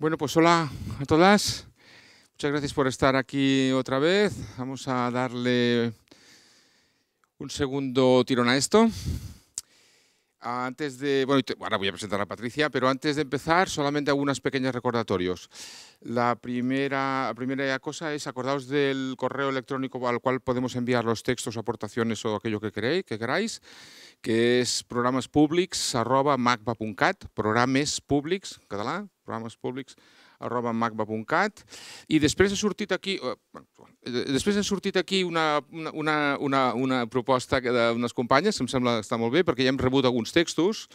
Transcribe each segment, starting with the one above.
Bueno, pues hola a todas. Muchas gracias por estar aquí otra vez. Vamos a darle un segundo tirón a esto. Antes de, bueno, ahora voy a presentar a Patricia, pero antes de empezar, solamente algunos pequeños recordatorios. La primera, primera cosa es acordaos del correo electrónico al cual podemos enviar los textos, aportaciones o aquello que queréis, que queráis, que es programaspublics@macba.cat, programespublics, catalán, programes públics, arroba magba.cat. i després ha sortit aquí, eh, eh, després ha sortit aquí una, una, una, una proposta d'unes companyes, que em sembla que està molt bé, perquè ja hem rebut alguns textos,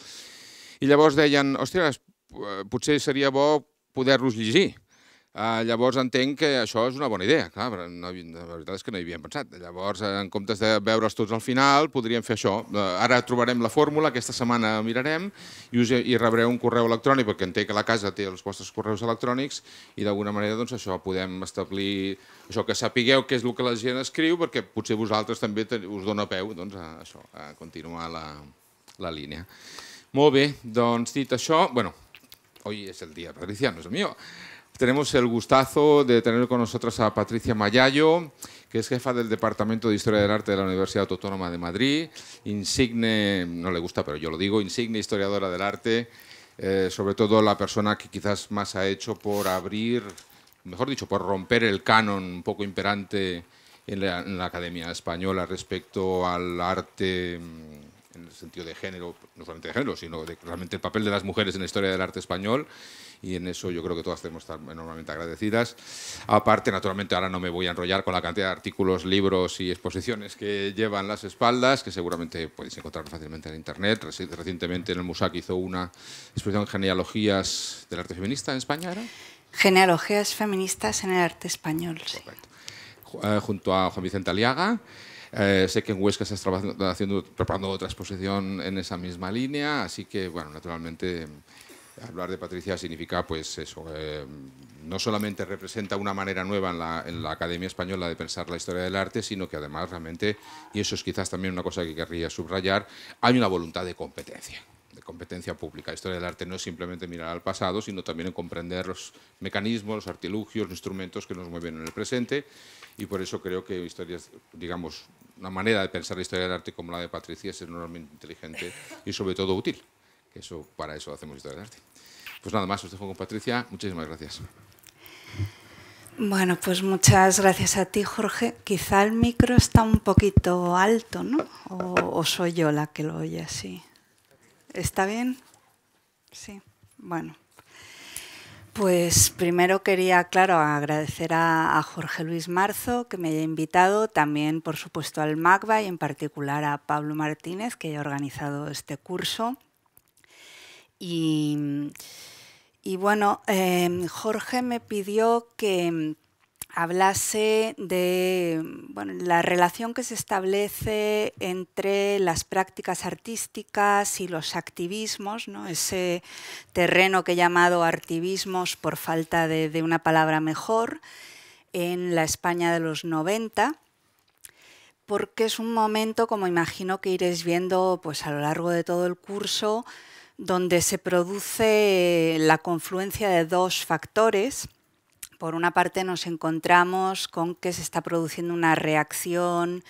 i llavors deien, hòstia, eh, potser seria bo poder-los llegir. Ah, llavors entenc que això és una bona idea, clar, no, la veritat és que no hi havíem pensat. Llavors, eh, en comptes de veure's tots al final, podríem fer això. Uh, ara trobarem la fórmula, aquesta setmana mirarem i, us, i rebreu un correu electrònic, perquè entenc que la casa té els vostres correus electrònics i d'alguna manera doncs, això podem establir, això que sapigueu què és el que la gent escriu, perquè potser vosaltres també us dona peu doncs, a, això, a continuar la, la línia. Molt bé, doncs dit això, bueno, hoy es el dia no és el mío. Tenemos el gustazo de tener con nosotros a Patricia Mayallo, que es jefa del Departamento de Historia del Arte de la Universidad Autónoma de Madrid, insigne, no le gusta, pero yo lo digo, insigne historiadora del arte, eh, sobre todo la persona que quizás más ha hecho por abrir, mejor dicho, por romper el canon un poco imperante en la, Academia Española respecto al arte mm, en el sentido de género, no solamente de género, sino realmente el papel de las mujeres en la historia del arte español y en eso yo creo que todas tenemos que estar enormemente agradecidas. Aparte, naturalmente, ahora no me voy a enrollar con la cantidad de artículos, libros y exposiciones que llevan las espaldas, que seguramente podéis encontrar fácilmente en Internet. Recientemente en el MUSAC hizo una exposición Genealogías del Arte Feminista en España, Genealogías Feministas en el Arte Español, eh, junto a Juan Vicente Aliaga. Eh, sé que en Huesca se está haciendo, preparando otra exposición en esa misma línea, así que, bueno, naturalmente Hablar de Patricia significa, pues eso, eh, no solamente representa una manera nueva en la, Academia Española de pensar la historia del arte, sino que además realmente, y eso es quizás también una cosa que querría subrayar, hay una voluntad de competencia, de competencia pública. La historia del arte no es simplemente mirar al pasado, sino también en comprender los mecanismos, los artilugios, los instrumentos que nos mueven en el presente, y por eso creo que historias, digamos, una manera de pensar la historia del arte como la de Patricia es enormemente inteligente y sobre todo útil. Eso, para eso hacemos historia del arte. Pues nada más, os dejo con Patricia. Muchísimas gracias. Bueno, pues muchas gracias a ti, Jorge. Quizá el micro está un poquito alto, ¿no? O, soy yo la que lo oye así. ¿Está bien? Sí. Bueno. Pues primero quería, claro, agradecer a, Jorge Luis Marzo que me haya invitado, también por supuesto al MACBA y en particular a Pablo Martínez que haya organizado este curso. Y, bueno, em, Jorge me pidió que hablase de la relación que se establece entre las prácticas artísticas y los activismos, ¿no? ese terreno que he llamado activismos por falta de, una palabra mejor, en la España de los 90 porque es un momento, como imagino que iréis viendo pues, a lo largo de todo el curso, donde se produce eh, la confluencia de dos factores. Por una parte nos encontramos con que se está produciendo una reacción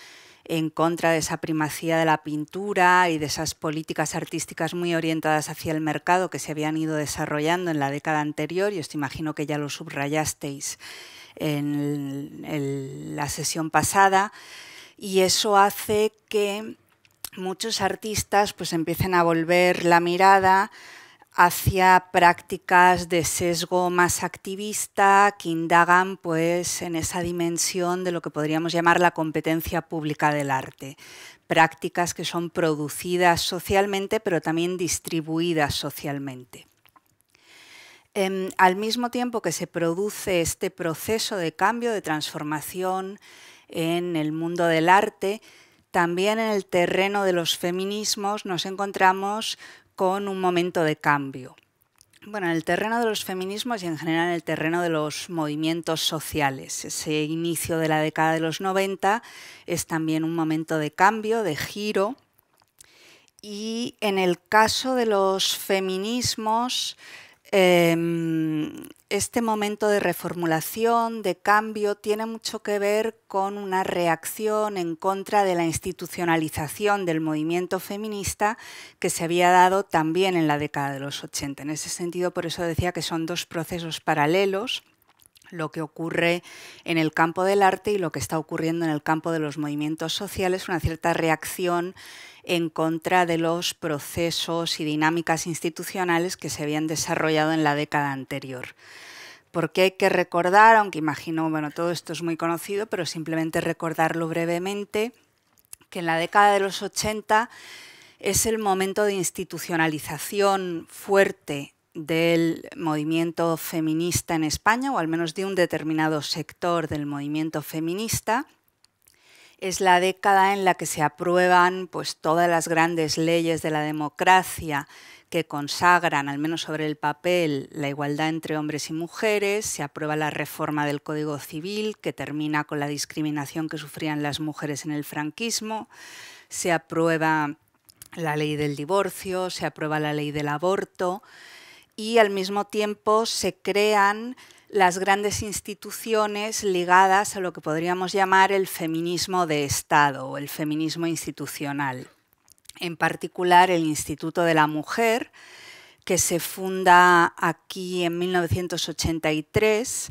en contra de esa primacía de la pintura y de esas políticas artísticas muy orientadas hacia el mercado que se habían ido desarrollando en la década anterior, y os imagino que ya lo subrayasteis en la sesión pasada, y eso hace que muchos artistas pues empiecen a volver la mirada hacia prácticas de sesgo más activista que indagan pues en esa dimensión de lo que podríamos llamar la competencia pública del arte, prácticas que son producidas socialmente pero también distribuidas socialmente. Em, al mismo tiempo que se produce este proceso de cambio, de transformación en el mundo del arte, también en el terreno de los feminismos nos encontramos con un momento de cambio. Bueno, en el terreno de los feminismos y en general en el terreno de los movimientos sociales. Ese inicio de la década de los 90 es también un momento de cambio, de giro. Y en el caso de los feminismos, Em, este momento de reformulación, de cambio, tiene mucho que ver con una reacción en contra de la institucionalización del movimiento feminista que se había dado también en la década de los 80. En ese sentido, por eso decía que son dos procesos paralelos lo que ocurre en el campo del arte y lo que está ocurriendo en el campo de los movimientos sociales, una cierta reacción en contra de los procesos y dinámicas institucionales que se habían desarrollado en la década anterior. Porque hay que recordar, aunque imagino, bueno, todo esto es muy conocido, pero simplemente recordarlo brevemente, que en la década de los 80 es el momento de institucionalización fuerte del movimiento feminista en España, o al menos de un determinado sector del movimiento feminista, es la década en la que se aprueban pues, todas las grandes leyes de la democracia que consagran, al menos sobre el papel, la igualdad entre hombres y mujeres, se aprueba la reforma del Código Civil que termina con la discriminación que sufrían las mujeres en el franquismo, se aprueba la ley del divorcio, se aprueba la ley del aborto y al mismo tiempo se crean las grandes instituciones ligadas a lo que podríamos llamar el feminismo de Estado o el feminismo institucional. En particular, el Instituto de la Mujer, que se funda aquí en 1983,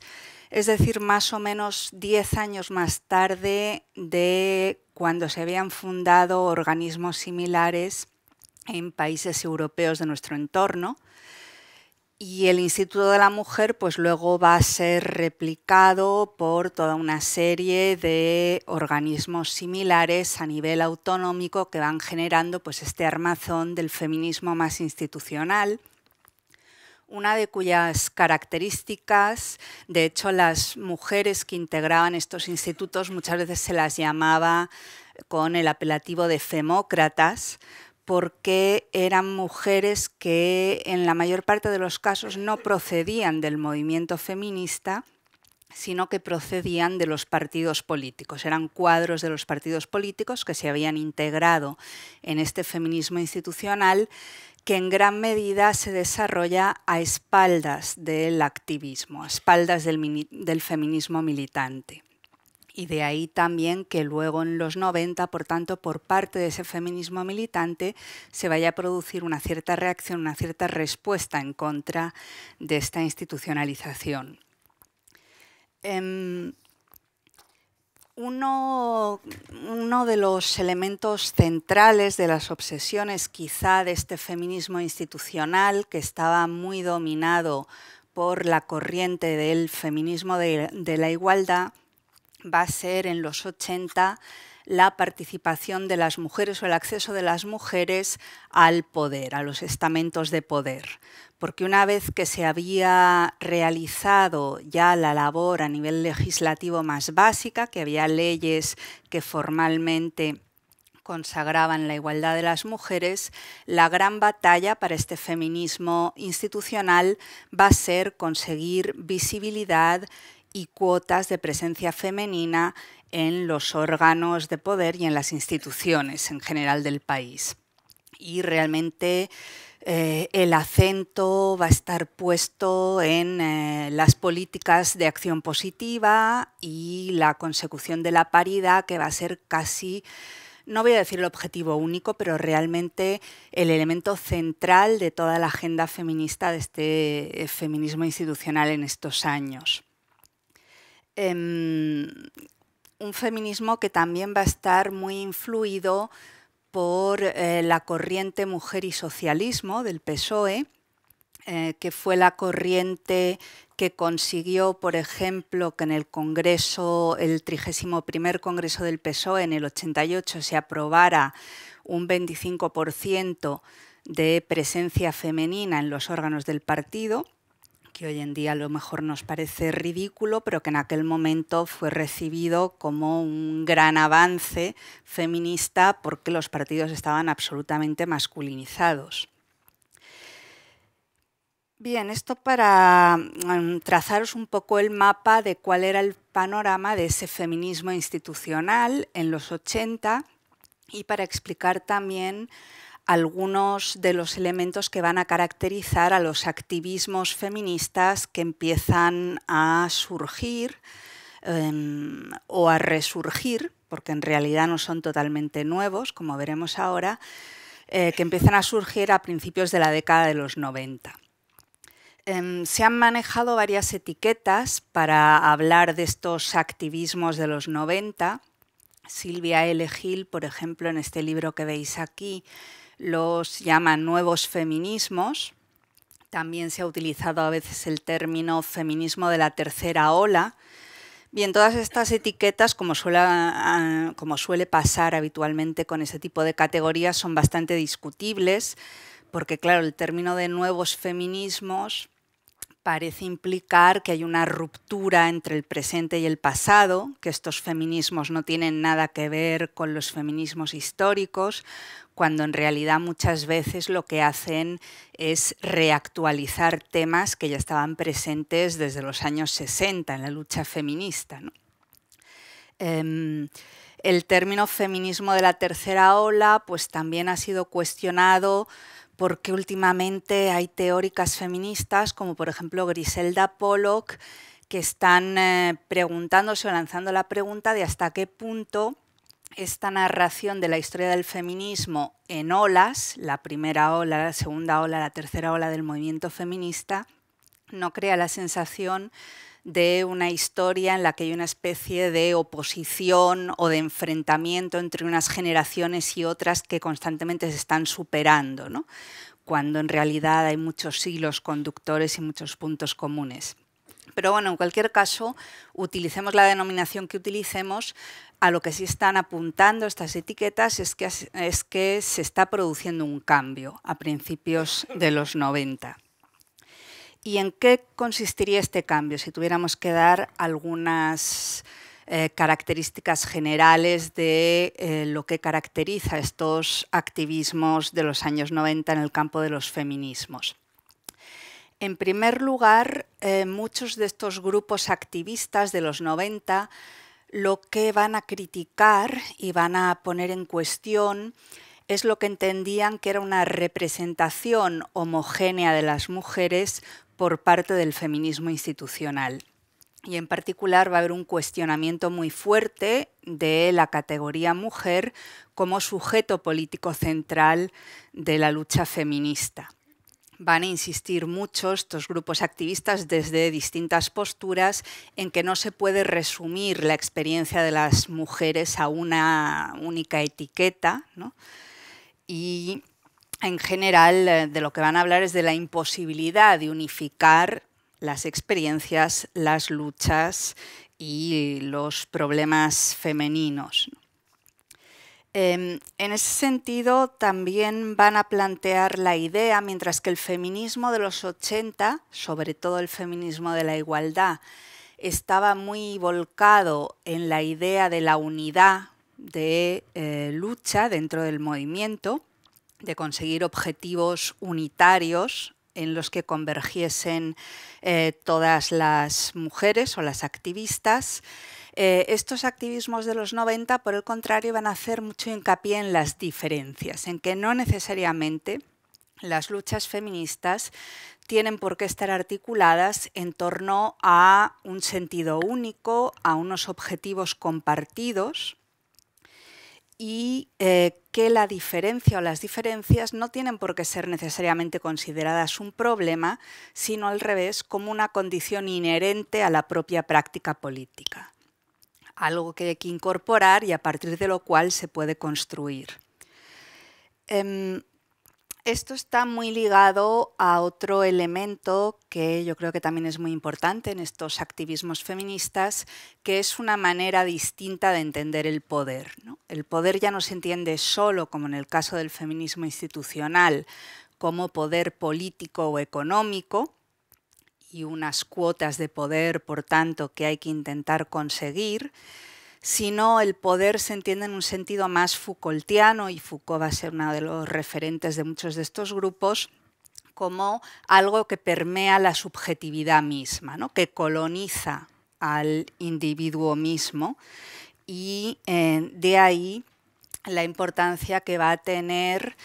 es decir, más o menos 10 años más tarde de cuando se habían fundado organismos similares en países europeos de nuestro entorno y el Instituto de la Mujer, pues luego va a ser replicado por toda una serie de organismos similares a nivel autonómico que van generando pues este armazón del feminismo más institucional una de cuyas características, de hecho las mujeres que integraban estos institutos muchas veces se las llamaba con el apelativo de femócratas, porque eran mujeres que en la mayor parte de los casos no procedían del movimiento feminista, sino que procedían de los partidos políticos. Eran cuadros de los partidos políticos que se habían integrado en este feminismo institucional que en gran medida se desarrolla a espaldas del activismo, a espaldas del, feminismo militante. Y de ahí también que luego en los 90, por tanto, por parte de ese feminismo militante, se vaya a producir una cierta reacción, una cierta respuesta en contra de esta institucionalización. Em, uno, de los elementos centrales de las obsesiones quizá de este feminismo institucional que estaba muy dominado por la corriente del feminismo de la igualdad va a ser en los 80 la participación de las mujeres o el acceso de las mujeres al poder, a los estamentos de poder. Porque una vez que se había realizado ya la labor a nivel legislativo más básica, que había leyes que formalmente consagraban la igualdad de las mujeres, la gran batalla para este feminismo institucional va a ser conseguir visibilidad y cuotas de presencia femenina en los órganos de poder y en las instituciones en general del país. Y realmente eh, el acento va a estar puesto en eh, las políticas de acción positiva y la consecución de la paridad, que va a ser casi no voy a decir el objetivo único, pero realmente el elemento central de toda la agenda feminista de este eh, feminismo institucional en estos años. Em, un feminismo que también va a estar muy influido por eh, la corriente mujer y socialismo del PSOE, eh, que fue la corriente que consiguió, por ejemplo, que en el Congreso, el 31 Congreso del PSOE en el 88 se aprobara un 25% de presencia femenina en los órganos del partido que hoy en día a lo mejor nos parece ridículo, pero que en aquel momento fue recibido como un gran avance feminista porque los partidos estaban absolutamente masculinizados. Bien, esto para mm, trazaros un poco el mapa de cuál era el panorama de ese feminismo institucional en los 80 y para explicar también algunos de los elementos que van a caracterizar a los activismos feministas que empiezan a surgir em, o a resurgir, porque en realidad no son totalmente nuevos, como veremos ahora, eh, que empiezan a surgir a principios de la década de los 90. Em, se han manejado varias etiquetas para hablar de estos activismos de los 90. Silvia L. Gil, por ejemplo, en este libro que veis aquí, los llaman nuevos feminismos. También se ha utilizado a veces el término feminismo de la tercera ola. Bien, todas estas etiquetas, como suele, ah, como suele pasar habitualmente con ese tipo de categorías, son bastante discutibles, porque claro, el término de nuevos feminismos parece implicar que hay una ruptura entre el presente y el pasado, que estos feminismos no tienen nada que ver con los feminismos históricos, cuando en realidad muchas veces lo que hacen es reactualizar temas que ya estaban presentes desde los años 60 en la lucha feminista. Em, el término feminismo de la tercera ola pues también ha sido cuestionado porque últimamente hay teóricas feministas como por ejemplo Griselda Pollock que están eh, preguntándose o lanzando la pregunta de hasta qué punto esta narración de la historia del feminismo en olas, la primera ola, la segunda ola, la tercera ola del movimiento feminista, no crea la sensación de una historia en la que hay una especie de oposición o de enfrentamiento entre unas generaciones y otras que constantemente se están superando, cuando en realidad hay muchos hilos conductores y muchos puntos comunes. Pero bueno, en cualquier caso, utilicemos la denominación que utilicemos, a lo que sí están apuntando estas etiquetas es que, se está produciendo un cambio a principios de los 90. ¿Y en qué consistiría este cambio? Si tuviéramos que dar algunas eh, características generales de eh, lo que caracteriza estos activismos de los años 90 en el campo de los feminismos. En primer lugar, eh, muchos de estos grupos activistas de los 90 lo que van a criticar y van a poner en cuestión es lo que entendían que era una representación homogénea de las mujeres por parte del feminismo institucional. Y en particular va a haber un cuestionamiento muy fuerte de la categoría mujer como sujeto político central de la lucha feminista. Van a insistir muchos estos grupos activistas desde distintas posturas en que no se puede resumir la experiencia de las mujeres a una única etiqueta. ¿no? Y en general eh, de lo que van a hablar es de la imposibilidad de unificar las experiencias, las luchas y los problemas femeninos. ¿no? Em, en ese sentido, también van a plantear la idea, mientras que el feminismo de los 80, sobre todo el feminismo de la igualdad, estaba muy volcado en la idea de la unidad de eh, lucha dentro del movimiento, de conseguir objetivos unitarios en los que convergiesen eh, todas las mujeres o las activistas. Eh, estos activismos de los 90, por el contrario, van a hacer mucho hincapié en las diferencias, en que no necesariamente las luchas feministas tienen por qué estar articuladas en torno a un sentido único, a unos objetivos compartidos y eh, que la diferencia o las diferencias no tienen por qué ser necesariamente consideradas un problema, sino al revés, como una condición inherente a la propia práctica política algo que hay que incorporar y a partir de lo cual se puede construir. Em, esto está muy ligado a otro elemento que yo creo que también es muy importante en estos activismos feministas, que es una manera distinta de entender el poder. El poder ya no se entiende solo, como en el caso del feminismo institucional, como poder político o económico, y unas cuotas de poder, por tanto, que hay que intentar conseguir, sino el poder se entiende en un sentido más Foucaultiano, y Foucault va a ser uno de los referentes de muchos de estos grupos, como algo que permea la subjetividad misma, ¿no? que coloniza al individuo mismo, y eh, de ahí la importancia que va a tener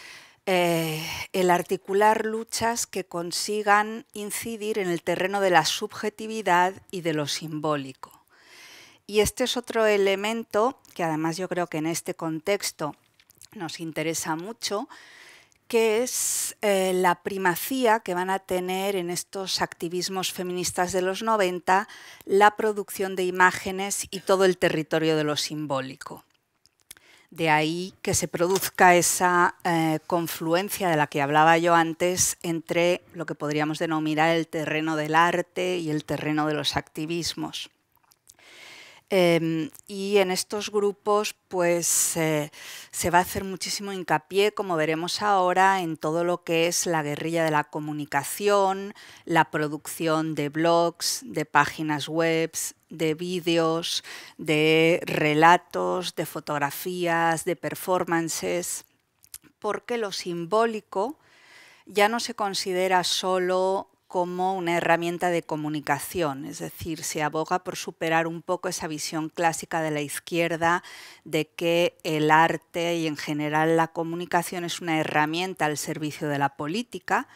eh, el articular luchas que consigan incidir en el terreno de la subjetividad y de lo simbólico. Y este es otro elemento que además yo creo que en este contexto nos interesa mucho, que es eh, la primacía que van a tener en estos activismos feministas de los 90 la producción de imágenes y todo el territorio de lo simbólico. De ahí que se produzca esa eh, confluencia de la que hablaba yo antes entre lo que podríamos denominar el terreno del arte y el terreno de los activismos. Em, y en estos grupos pues eh, se va a hacer muchísimo hincapié, como veremos ahora, en todo lo que es la guerrilla de la comunicación, la producción de blogs, de páginas web, de vídeos, de relatos, de fotografías, de performances, porque lo simbólico ya no se considera solo como una herramienta de comunicación, es decir, se aboga por superar un poco esa visión clásica de la izquierda de que el arte y en general la comunicación es una herramienta al servicio de la política,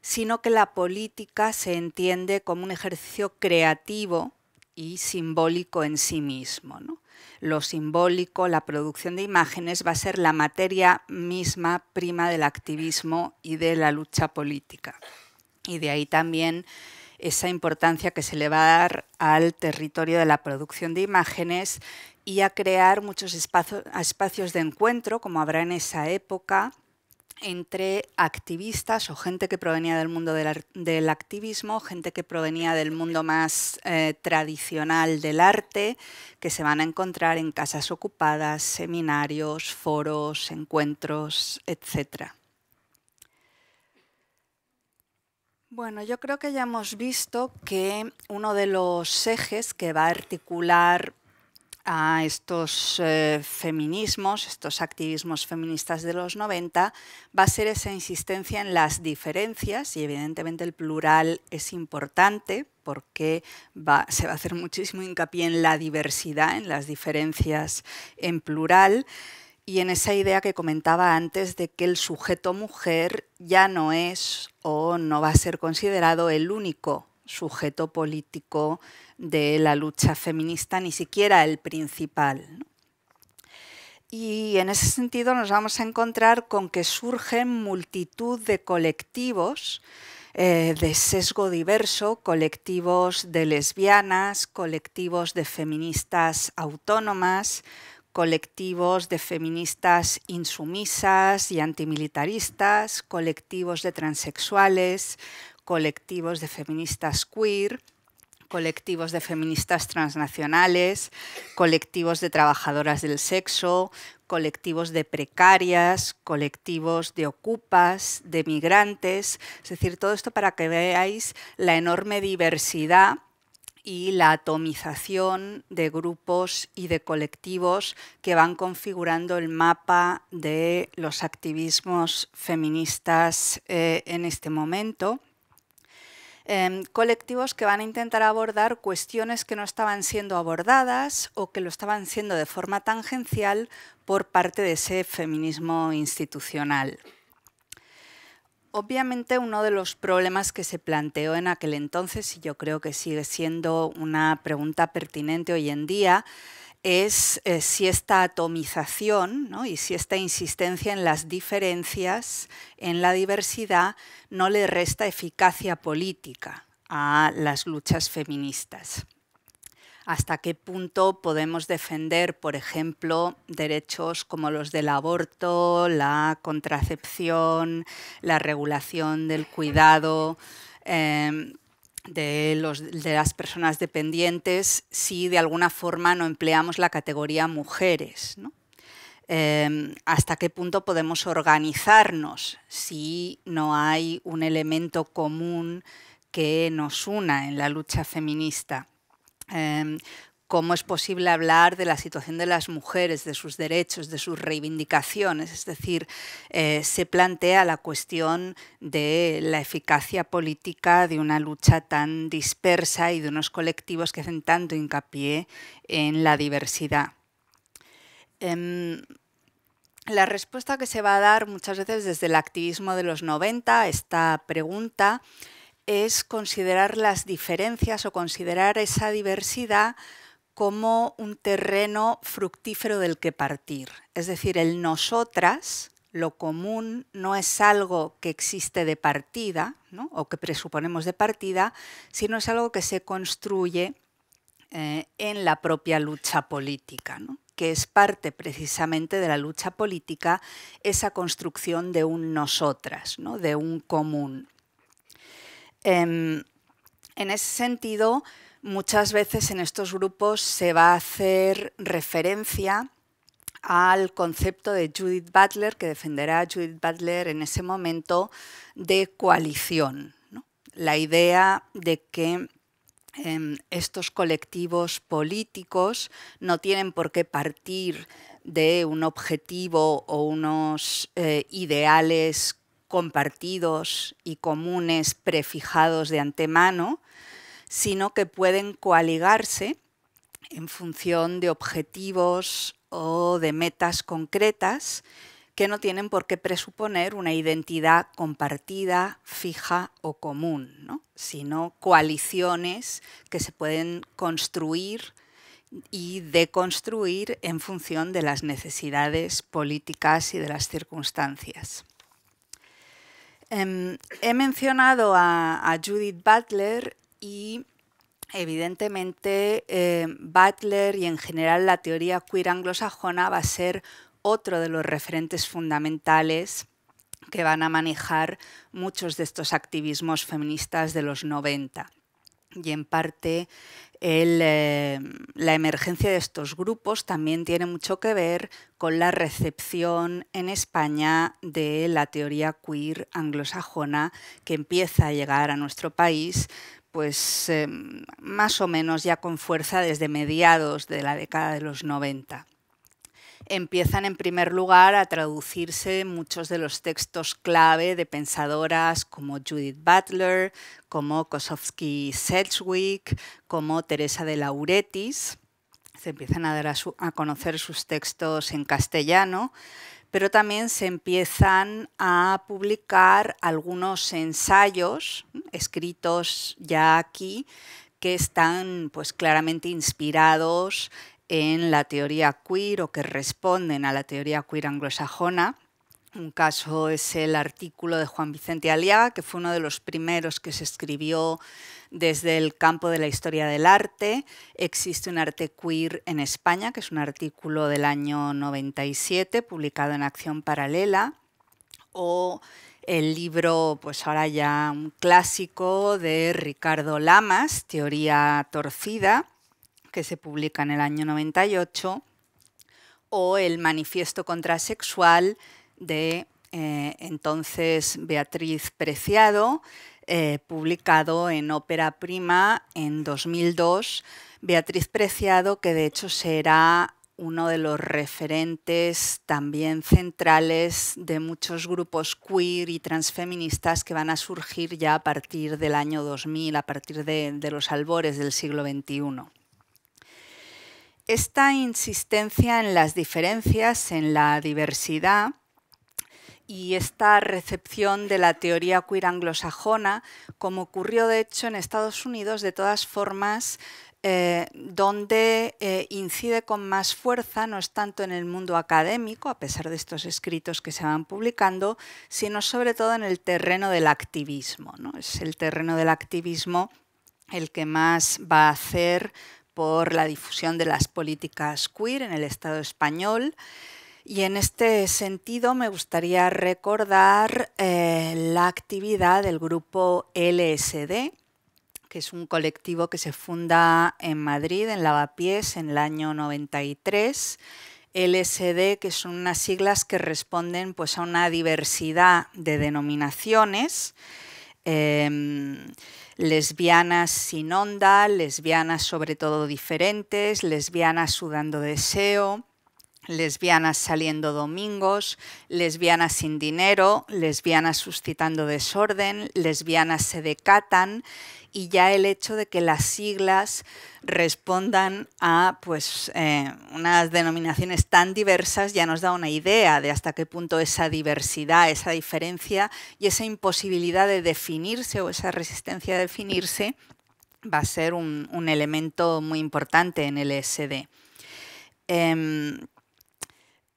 sino que la política se entiende como un ejercicio creativo y simbólico en sí mismo. Lo simbólico, la producción de imágenes, va a ser la materia misma prima del activismo y de la lucha política y de ahí también esa importancia que se le va a dar al territorio de la producción de imágenes y a crear muchos espacios de encuentro, como habrá en esa época, entre activistas o gente que provenía del mundo del, activismo, gente que provenía del mundo más eh, tradicional del arte, que se van a encontrar en casas ocupadas, seminarios, foros, encuentros, etcétera. Bueno, yo creo que ya hemos visto que uno de los ejes que va a articular a estos eh, feminismos, estos activismos feministas de los 90, va a ser esa insistencia en las diferencias y evidentemente el plural es importante porque se va a hacer muchísimo hincapié en la diversidad, en las diferencias en plural y en esa idea que comentaba antes de que el sujeto mujer ya no es o no va a ser considerado el único sujeto político de la lucha feminista, ni siquiera el principal. Y en ese sentido nos vamos a encontrar con que surgen multitud de colectivos eh, de sesgo diverso, colectivos de lesbianas, colectivos de feministas autónomas, colectivos de feministas insumisas y antimilitaristas, colectivos de transexuales, colectivos de feministas queer, colectivos de feministas transnacionales, colectivos de trabajadoras del sexo, colectivos de precarias, colectivos de ocupas, de migrantes, es decir, todo esto para que veáis la enorme diversidad y la atomización de grupos y de colectivos que van configurando el mapa de los activismos feministas eh, en este momento. Em, colectivos que van a intentar abordar cuestiones que no estaban siendo abordadas o que lo estaban siendo de forma tangencial por parte de ese feminismo institucional. Obviamente uno de los problemas que se planteó en aquel entonces, y yo creo que sigue siendo una pregunta pertinente hoy en día, es eh, si esta atomización y si esta insistencia en las diferencias, en la diversidad, no le resta eficacia política a las luchas feministas hasta qué punto podemos defender, por ejemplo, derechos como los del aborto, la contracepción, la regulación del cuidado. Em, de, las personas dependientes si de alguna forma no empleamos la categoría mujeres. Em, hasta qué punto podemos organizarnos si no hay un elemento común que nos una en la lucha feminista. Em, cómo es posible hablar de la situación de las mujeres, de sus derechos, de sus reivindicaciones. Es decir, eh, se plantea la cuestión de la eficacia política de una lucha tan dispersa y de unos colectivos que hacen tanto hincapié en la diversidad. Em, la respuesta que se va a dar muchas veces desde el activismo de los 90 a esta pregunta es considerar las diferencias o considerar esa diversidad como un terreno fructífero del que partir. Es decir, el nosotras, lo común, no es algo que existe de partida o que presuponemos de partida, sino es algo que se construye eh, en la propia lucha política, que es parte precisamente de la lucha política esa construcción de un nosotras, ¿no? de un común. Em, en ese sentido, muchas veces en estos grupos se va a hacer referencia al concepto de Judith Butler, que defenderá Judith Butler en ese momento, de coalición. La idea de que em, estos colectivos políticos no tienen por qué partir de un objetivo o unos eh, ideales compartidos y comunes prefijados de antemano, sino que pueden coaligarse en función de objetivos o de metas concretas que no tienen por qué presuponer una identidad compartida, fija o común, sino coaliciones que se pueden construir y deconstruir en función de las necesidades políticas y de las circunstancias. Em, he mencionado a, Judith Butler y evidentemente em, Butler y en general la teoría queer anglosajona va a ser otro de los referentes fundamentales que van a manejar muchos de estos activismos feministas de los 90 y en parte eh, la emergencia de estos grupos también tiene mucho que ver con la recepción en España de la teoría queer anglosajona que empieza a llegar a nuestro país pues em, más o menos ya con fuerza desde mediados de la década de los 90 empiezan en primer lugar a traducirse muchos de los textos clave de pensadoras como Judith Butler, como Kosowski Sedgwick, como Teresa de Lauretis. Se empiezan a dar a conocer sus textos en castellano pero también se empiezan a publicar algunos ensayos escritos ya aquí que están pues claramente inspirados en la teoría queer o que responden a la teoría queer anglosajona. Un caso es el artículo de Juan Vicente Aliaga, que fue uno de los primeros que se escribió desde el campo de la historia del arte. Existe un arte queer en España, que es un artículo del año 97, publicado en Acción Paralela. O el libro, pues ahora ya un clásico de Ricardo Lamas, Teoría Torcida que se publica en el año 98, o el Manifiesto Contrasexual de eh, entonces Beatriz Preciado, eh, publicado en Ópera Prima en 2002. Beatriz Preciado, que de hecho será uno de los referentes también centrales de muchos grupos queer y transfeministas que van a surgir ya a partir del año 2000, a partir de, de los albores del siglo XXI. Esta insistencia en las diferencias, en la diversidad, y esta recepción de la teoría queer anglosajona, como ocurrió de hecho en Estados Unidos, de todas formas, eh, donde eh, incide con más fuerza, no es tanto en el mundo académico, a pesar de estos escritos que se van publicando, sino sobre todo en el terreno del activismo. ¿no? Es el terreno del activismo el que más va a hacer por la difusión de las políticas queer en el Estado español. Y en este sentido me gustaría recordar eh, la actividad del grupo LSD, que es un colectivo que se funda en Madrid, en Lavapiés, en el año 93. LSD, que son unas siglas que responden pues, a una diversidad de denominaciones Em, lesbianas sin onda, lesbianas sobre todo diferentes, lesbianas sudando deseo, lesbianas saliendo domingos, lesbianas sin dinero, lesbianas suscitando desorden, lesbianas se decatan, y ya el hecho de que las siglas respondan a pues, eh, unas denominaciones tan diversas ya nos da una idea de hasta qué punto esa diversidad, esa diferencia y esa imposibilidad de definirse o esa resistencia a definirse va a ser un, elemento muy importante en el sd em,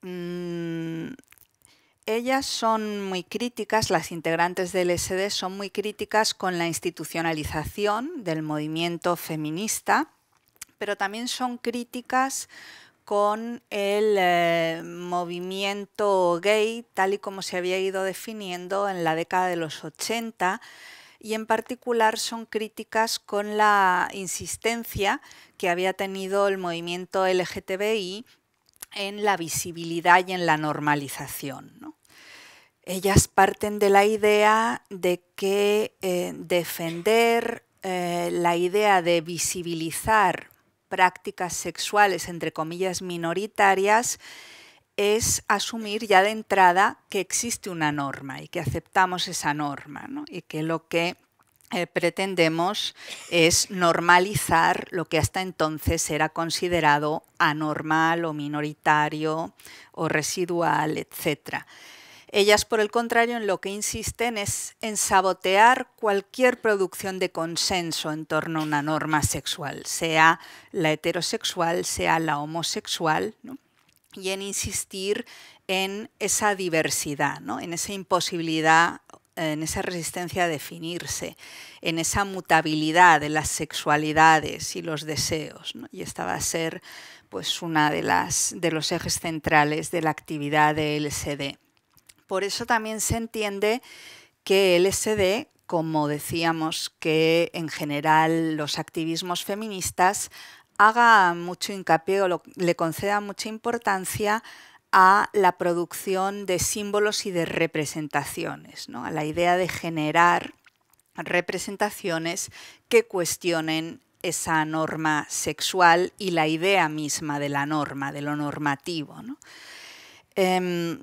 mm, ellas son muy críticas, las integrantes del SD son muy críticas con la institucionalización del movimiento feminista, pero también son críticas con el eh, movimiento gay tal y como se había ido definiendo en la década de los 80 y en particular son críticas con la insistencia que había tenido el movimiento LGTBI en la visibilidad y en la normalización. Ellas parten de la idea de que eh, defender eh, la idea de visibilizar prácticas sexuales, entre comillas, minoritarias, es asumir ya de entrada que existe una norma y que aceptamos esa norma y que lo que eh, pretendemos es normalizar lo que hasta entonces era considerado anormal o minoritario o residual, etc. Ellas, por el contrario, en lo que insisten es en sabotear cualquier producción de consenso en torno a una norma sexual, sea la heterosexual, sea la homosexual, y en insistir en esa diversidad, en esa imposibilidad en esa resistencia a definirse, en esa mutabilidad de las sexualidades y los deseos. Y esta va a ser pues, una de, las, de los ejes centrales de la actividad de LSD. Por eso también se entiende que LSD, como decíamos que en general los activismos feministas, haga mucho hincapié o le conceda mucha importancia a la producción de símbolos y de representaciones, ¿no? a la idea de generar representaciones que cuestionen esa norma sexual y la idea misma de la norma, de lo normativo. Em,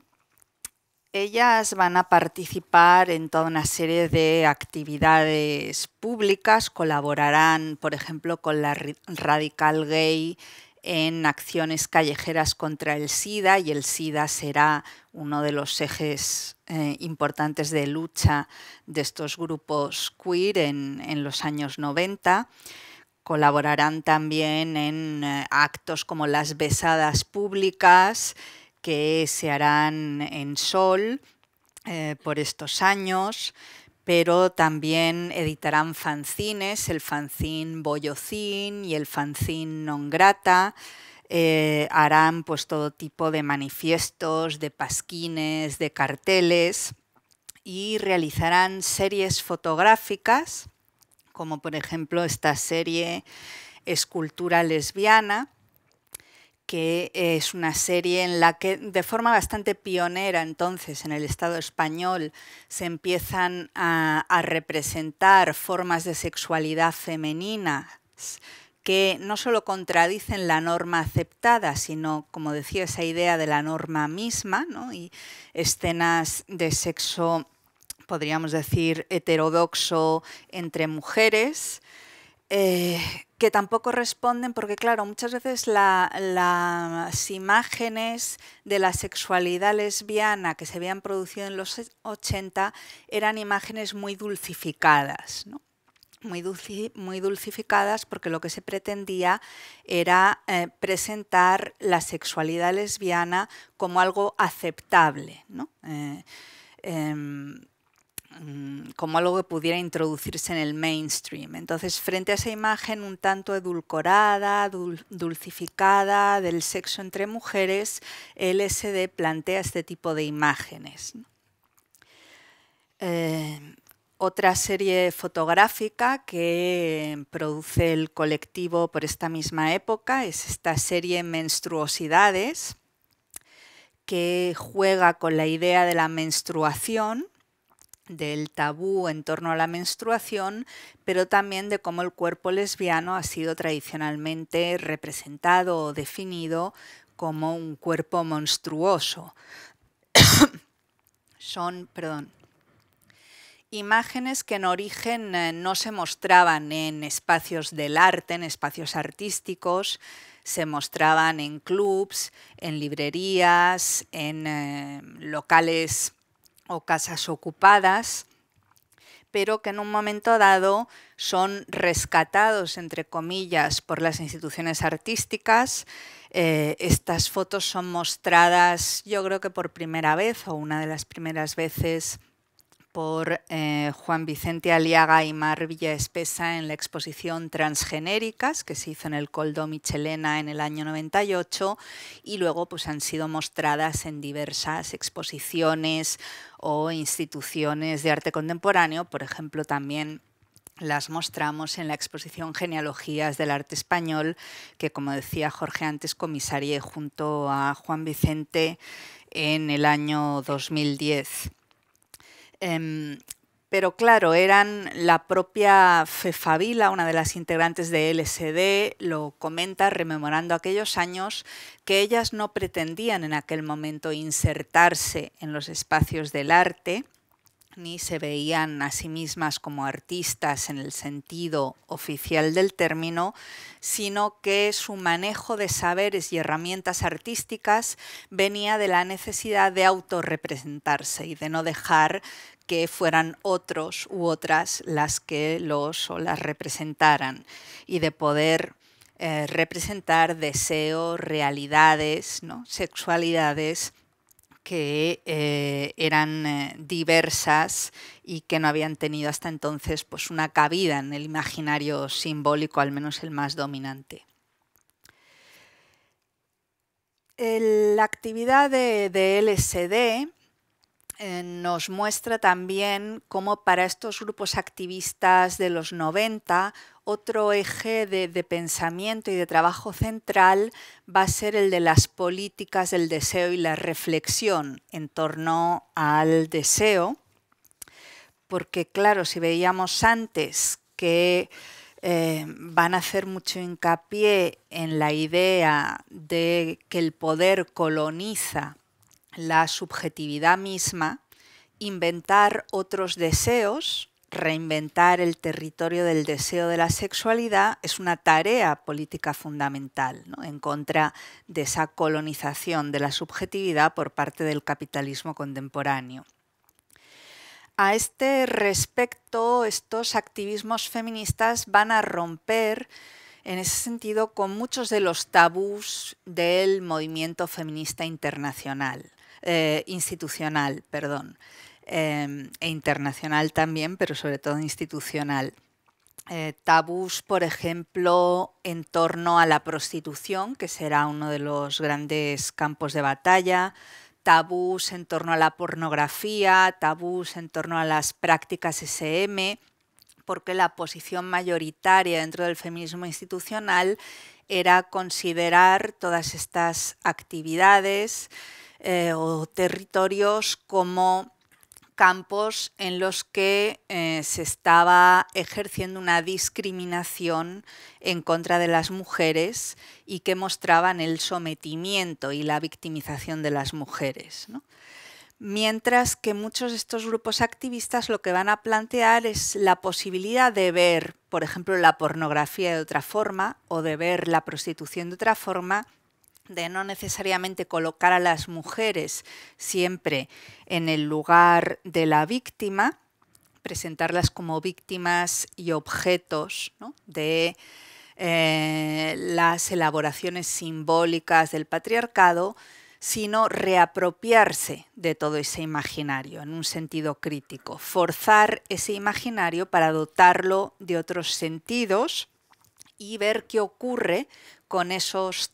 ellas van a participar en toda una serie de actividades públicas, colaborarán, por ejemplo, con la Radical Gay en acciones callejeras contra el SIDA y el SIDA será uno de los ejes eh, importantes de lucha de estos grupos queer en, los años 90 colaborarán también en eh, actos como las besadas públicas que se harán en Sol eh, por estos años pero también editarán fanzines, el fanzín Boyocín y el fanzín Non Grata. Eh, harán pues todo tipo de manifiestos, de pasquines, de carteles y realizarán series fotográficas, como por ejemplo esta serie Escultura Lesbiana, que es una serie en la que de forma bastante pionera entonces en el Estado español se empiezan a, representar formas de sexualidad femenina que no solo contradicen la norma aceptada, sino, como decía, esa idea de la norma misma, y escenas de sexo, podríamos decir, heterodoxo entre mujeres, eh, que tampoco responden porque, claro, muchas veces las imágenes de la sexualidad lesbiana que se habían producido en los 80 eran imágenes muy dulcificadas, ¿no? muy, muy dulcificadas porque lo que se pretendía era eh, presentar la sexualidad lesbiana como algo aceptable. Eh, em, Mm, como algo que pudiera introducirse en el mainstream. Entonces, frente a esa imagen un tanto edulcorada, dulcificada del sexo entre mujeres, LSD plantea este tipo de imágenes. Eh, otra serie fotográfica que produce el colectivo por esta misma época es esta serie Menstruosidades, que juega con la idea de la menstruación del tabú en torno a la menstruación, pero también de cómo el cuerpo lesbiano ha sido tradicionalmente representado o definido como un cuerpo monstruoso. Son, perdón, imágenes que en origen eh, no se mostraban en espacios del arte, en espacios artísticos, se mostraban en clubs, en librerías, en eh, locales o casas ocupadas, pero que en un momento dado son rescatados, entre comillas, por las instituciones artísticas. Eh, estas fotos son mostradas, yo creo que por primera vez o una de las primeras veces por eh, Juan Vicente Aliaga y Mar Villa Espesa en la exposición Transgenéricas, que se hizo en el Coldo Michelena en el año 98, y luego pues, han sido mostradas en diversas exposiciones o instituciones de arte contemporáneo, por ejemplo, también las mostramos en la exposición Genealogías del Arte Español, que como decía Jorge antes, comisarié junto a Juan Vicente en el año 2010. Em, pero claro, eran la propia Fefavila, una de las integrantes de LSD, lo comenta rememorando aquellos años que ellas no pretendían en aquel momento insertarse en los espacios del arte, ni se veían a sí mismas como artistas en el sentido oficial del término, sino que su manejo de saberes y herramientas artísticas venía de la necesidad de autorrepresentarse y de no dejar que fueran otros u otras las que los o las representaran y de poder eh, representar deseos, realidades, ¿no? sexualidades que eh, eran eh, diversas y que no habían tenido hasta entonces pues, una cabida en el imaginario simbólico, al menos el más dominante. la actividad de, LSD eh, nos muestra también cómo para estos grupos activistas de los 90 otro eje de, pensamiento y de trabajo central va a ser el de las políticas del deseo y la reflexión en torno al deseo, porque claro, si veíamos antes que eh, van a hacer mucho hincapié en la idea de que el poder coloniza la subjetividad misma, inventar otros deseos Reinventar el territorio del deseo de la sexualidad es una tarea política fundamental en contra de esa colonización de la subjetividad por parte del capitalismo contemporáneo. A este respecto, estos activismos feministas van a romper en ese sentido con muchos de los tabús del movimiento feminista internacional, eh, institucional, perdón. Em, e internacional también, pero sobre todo institucional. Eh, tabús, por ejemplo, en torno a la prostitución, que será uno de los grandes campos de batalla, tabús en torno a la pornografía, tabús en torno a las prácticas SM, porque la posición mayoritaria dentro del feminismo institucional era considerar todas estas actividades eh, o territorios como campos en los que eh, se estaba ejerciendo una discriminación en contra de las mujeres y que mostraban el sometimiento y la victimización de las mujeres. Mientras que muchos de estos grupos activistas lo que van a plantear es la posibilidad de ver, por ejemplo, la pornografía de otra forma o de ver la prostitución de otra forma de no necesariamente colocar a las mujeres siempre en el lugar de la víctima, presentarlas como víctimas y objetos de eh, las elaboraciones simbólicas del patriarcado, sino reapropiarse de todo ese imaginario en un sentido crítico, forzar ese imaginario para dotarlo de otros sentidos y ver qué ocurre con esos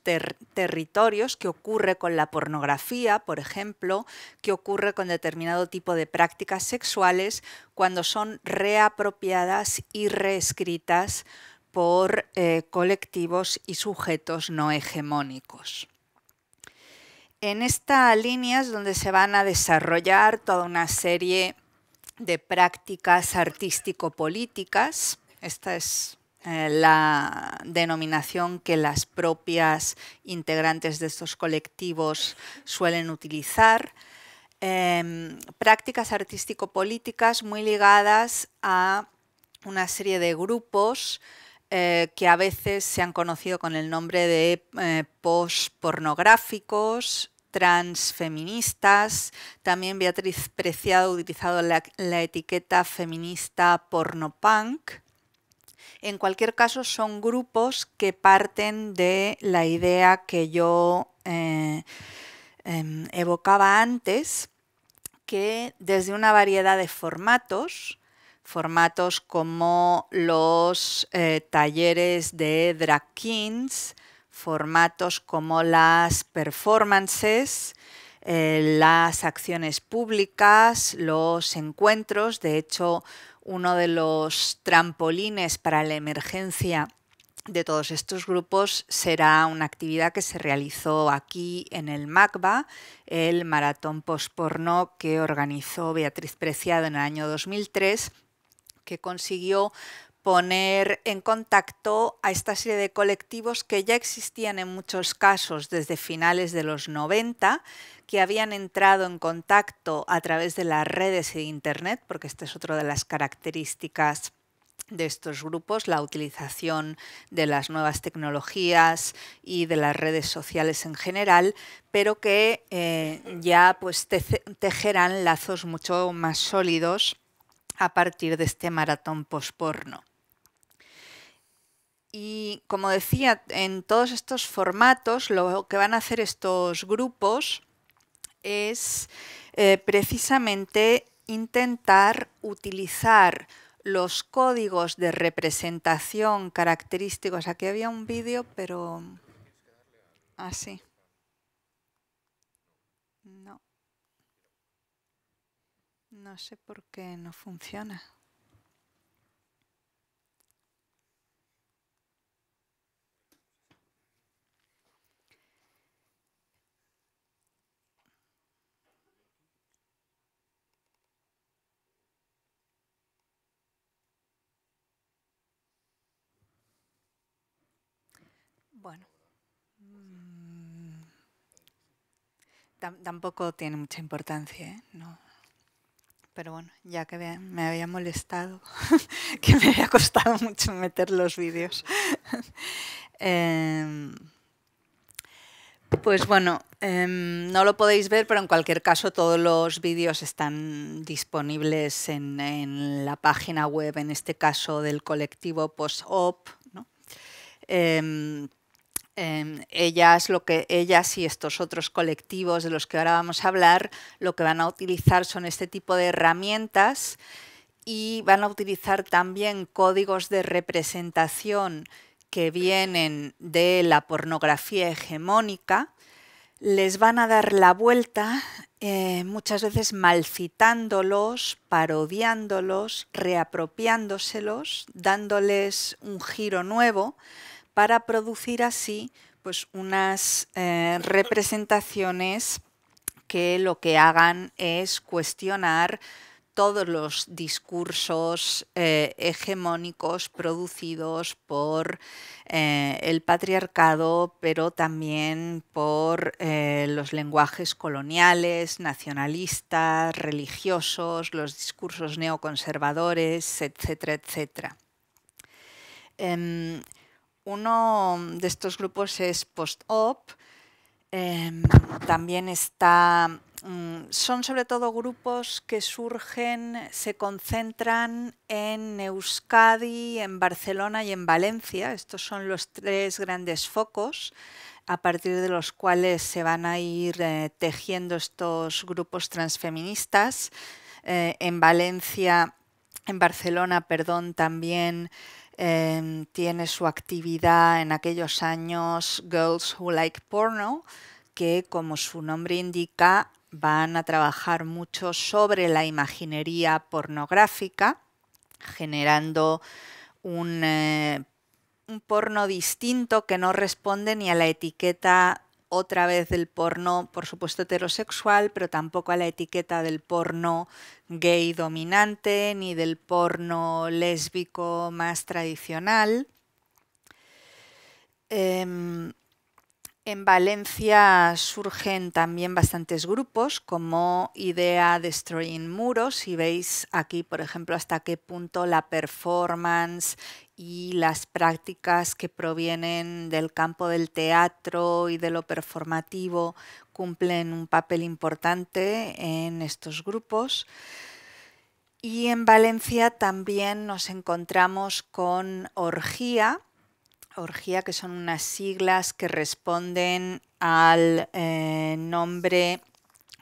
territorios, que ocurre con la pornografía, por ejemplo, que ocurre con determinado tipo de prácticas sexuales cuando son reapropiadas y reescritas por eh, colectivos y sujetos no hegemónicos. En esta línea es donde se van a desarrollar toda una serie de prácticas artístico-políticas. Esta es eh, la denominación que las propias integrantes de estos colectivos suelen utilizar. Em, prácticas artístico-políticas muy ligadas a una serie de grupos eh, que a veces se han conocido con el nombre de eh, post-pornográficos, transfeministas. También Beatriz Preciado ha utilizado la, la etiqueta feminista pornopunk. En cualquier caso, son grupos que parten de la idea que yo eh, em, evocaba antes, que desde una variedad de formatos, formatos como los eh, talleres de drag formatos como las performances, eh, las acciones públicas, los encuentros. De hecho, uno de los trampolines para la emergencia de todos estos grupos será una actividad que se realizó aquí en el MACBA, el maratón posporno que organizó Beatriz Preciado en el año 2003, que consiguió poner en contacto a esta serie de colectivos que ya existían en muchos casos desde finales de los 90, que habían entrado en contacto a través de las redes e Internet, porque esta es otra de las características de estos grupos, la utilización de las nuevas tecnologías y de las redes sociales en general, pero que eh, ya pues tejerán lazos mucho más sólidos a partir de este maratón posporno. Y como decía, en todos estos formatos lo que van a hacer estos grupos es eh, precisamente intentar utilizar los códigos de representación característicos. Aquí había un vídeo, pero... Ah, sí. no. No sé por qué no funciona. Bueno. Mm. tampoco tiene mucha importancia, ¿eh? No. Pero bueno, ya que me había molestado, que me había costado mucho meter los vídeos. Em, pues bueno, em, no lo podéis ver, pero en cualquier caso todos los vídeos están disponibles en, la página web, en este caso del colectivo POSOP. ¿no? Em, Em, ellas, lo que, ellas y estos otros colectivos de los que ahora vamos a hablar, lo que van a utilizar son este tipo de herramientas y van a utilizar también códigos de representación que vienen de la pornografía hegemónica, les van a dar la vuelta eh, muchas veces malcitándolos, parodiándolos, reapropiándoselos, dándoles un giro nuevo para producir así pues unas eh, representaciones que lo que hagan es cuestionar todos los discursos eh, hegemónicos producidos por eh, el patriarcado, pero también por los lenguajes coloniales, nacionalistas, religiosos, los discursos neoconservadores, etcétera, etcétera. Em, uno mm, de estos grupos es post-op, em, también está, mm, son sobre todo grupos que surgen, se concentran en Euskadi, en Barcelona y en Valencia. Estos son los tres grandes focos a partir de los cuales se van a ir eh, tejiendo estos grupos transfeministas. Eh, en Valencia, en Barcelona, perdón, también Em, tiene su actividad en aquellos años Girls Who Like Porno, que como su nombre indica, van a trabajar mucho sobre la imaginería pornográfica, generando un, eh, un porno distinto que no responde ni a la etiqueta otra vez del porno, por supuesto, heterosexual, pero tampoco a la etiqueta del porno gay dominante ni del porno lésbico más tradicional. Em, en Valencia surgen también bastantes grupos como Idea Destroying Muros y veis aquí, por ejemplo, hasta qué punto la performance y las prácticas que provienen del campo del teatro y de lo performativo cumplen un papel importante en estos grupos. Y en Valencia también nos encontramos con orgía, orgía que son unas siglas que responden al eh, nombre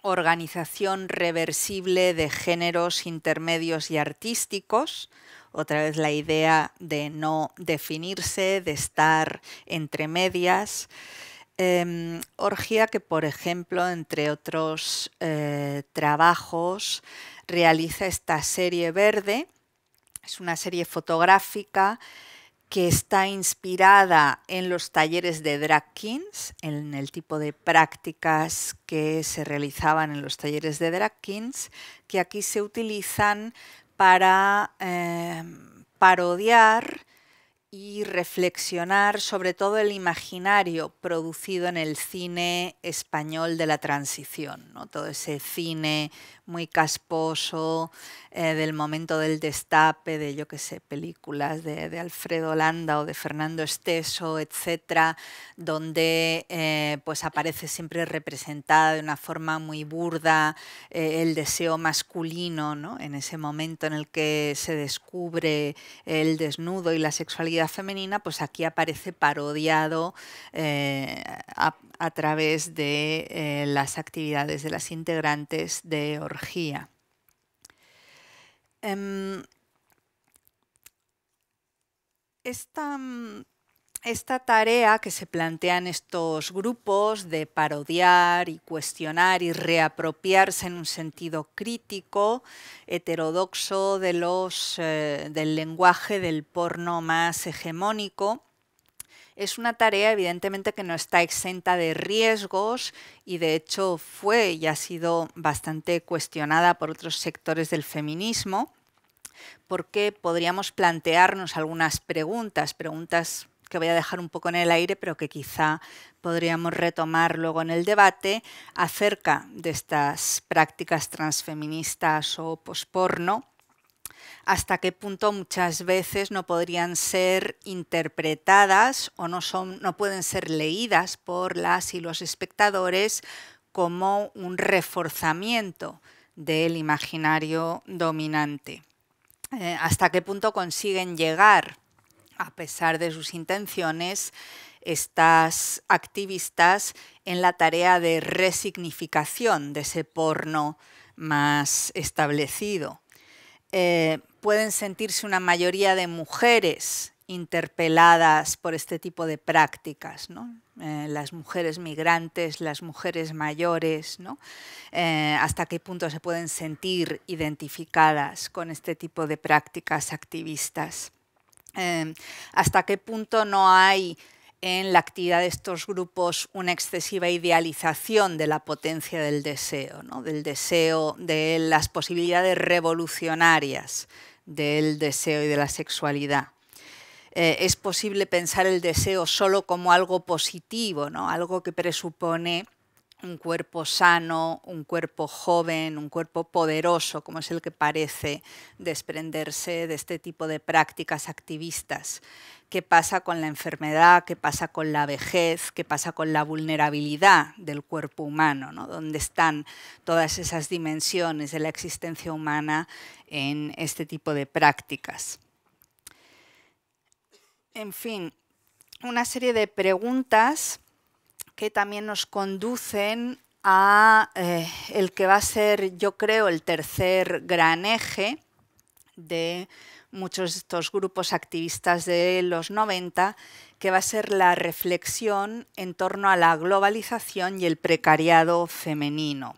Organización Reversible de Géneros Intermedios y Artísticos, otra vez la idea de no definirse, de estar entre medias. Em, orgía que, por ejemplo, entre otros eh, trabajos, realiza esta serie verde. Es una serie fotográfica que está inspirada en los talleres de drag en el tipo de prácticas que se realizaban en los talleres de Dragkins, que aquí se utilizan para eh, parodiar y reflexionar sobre todo el imaginario producido en el cine español de la transición, ¿no? todo ese cine muy casposo eh, del momento del destape, de yo qué sé, películas de, Alfredo Landa o de Fernando Esteso, etcétera, donde eh, pues aparece siempre representada de una forma muy burda eh, el deseo masculino, ¿no? en ese momento en el que se descubre el desnudo y la sexualidad femenina, pues aquí aparece parodiado eh, a, través de eh, las actividades de las integrantes de orgía. Em, esta mm, esta tarea que se plantean estos grupos de parodiar y cuestionar y reapropiarse en un sentido crítico, heterodoxo de los, eh, del lenguaje del porno más hegemónico, es una tarea evidentemente que no está exenta de riesgos y de hecho fue y ha sido bastante cuestionada por otros sectores del feminismo porque podríamos plantearnos algunas preguntas, preguntas que voy a dejar un poco en el aire, pero que quizá podríamos retomar luego en el debate acerca de estas prácticas transfeministas o posporno, hasta qué punto muchas veces no podrían ser interpretadas o no, son, no pueden ser leídas por las y los espectadores como un reforzamiento del imaginario dominante. Eh, hasta qué punto consiguen llegar a pesar de sus intenciones, estas activistas en la tarea de resignificación de ese porno más establecido. Eh, pueden sentirse una mayoría de mujeres interpeladas por este tipo de prácticas, eh, las mujeres migrantes, las mujeres mayores, eh, hasta qué punto se pueden sentir identificadas con este tipo de prácticas activistas. Em, hasta qué punto no hay en la actividad de estos grupos una excesiva idealización de la potencia del deseo, del deseo, de las posibilidades revolucionarias del deseo y de la sexualidad. Eh, es posible pensar el deseo solo como algo positivo, ¿no? algo que presupone un cuerpo sano, un cuerpo joven, un cuerpo poderoso, como es el que parece desprenderse de este tipo de prácticas activistas. ¿Qué pasa con la enfermedad? ¿Qué pasa con la vejez? ¿Qué pasa con la vulnerabilidad del cuerpo humano? ¿no? ¿Dónde están todas esas dimensiones de la existencia humana en este tipo de prácticas? En fin, una serie de preguntas que también nos conducen a eh, el que va a ser, yo creo, el tercer gran eje de muchos de estos grupos activistas de los 90, que va a ser la reflexión en torno a la globalización y el precariado femenino.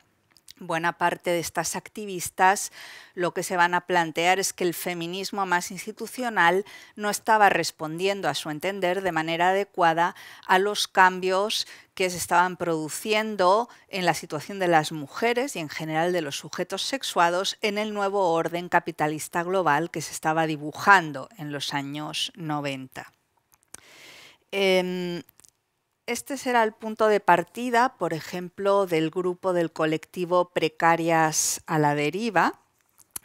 Buena parte de estas activistas lo que se van a plantear es que el feminismo más institucional no estaba respondiendo, a su entender, de manera adecuada a los cambios que se estaban produciendo en la situación de las mujeres y en general de los sujetos sexuados en el nuevo orden capitalista global que se estaba dibujando en los años 90. Em, este será el punto de partida, por ejemplo, del grupo del colectivo Precarias a la Deriva,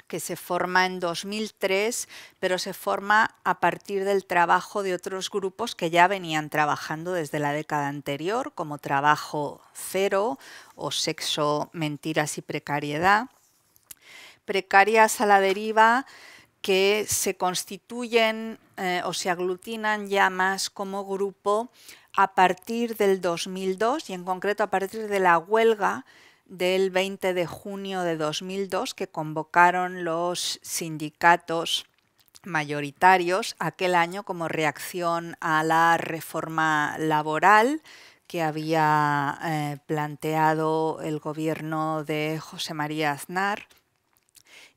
que se forma en 2003, pero se forma a partir del trabajo de otros grupos que ya venían trabajando desde la década anterior, como Trabajo Cero o Sexo, Mentiras y Precariedad. Precarias a la deriva que se constituyen eh, o se aglutinan ya más como grupo a partir del 2002 y en concreto a partir de la huelga del 20 de junio de 2002 que convocaron los sindicatos mayoritarios aquel año como reacción a la reforma laboral que había eh, planteado el gobierno de José María Aznar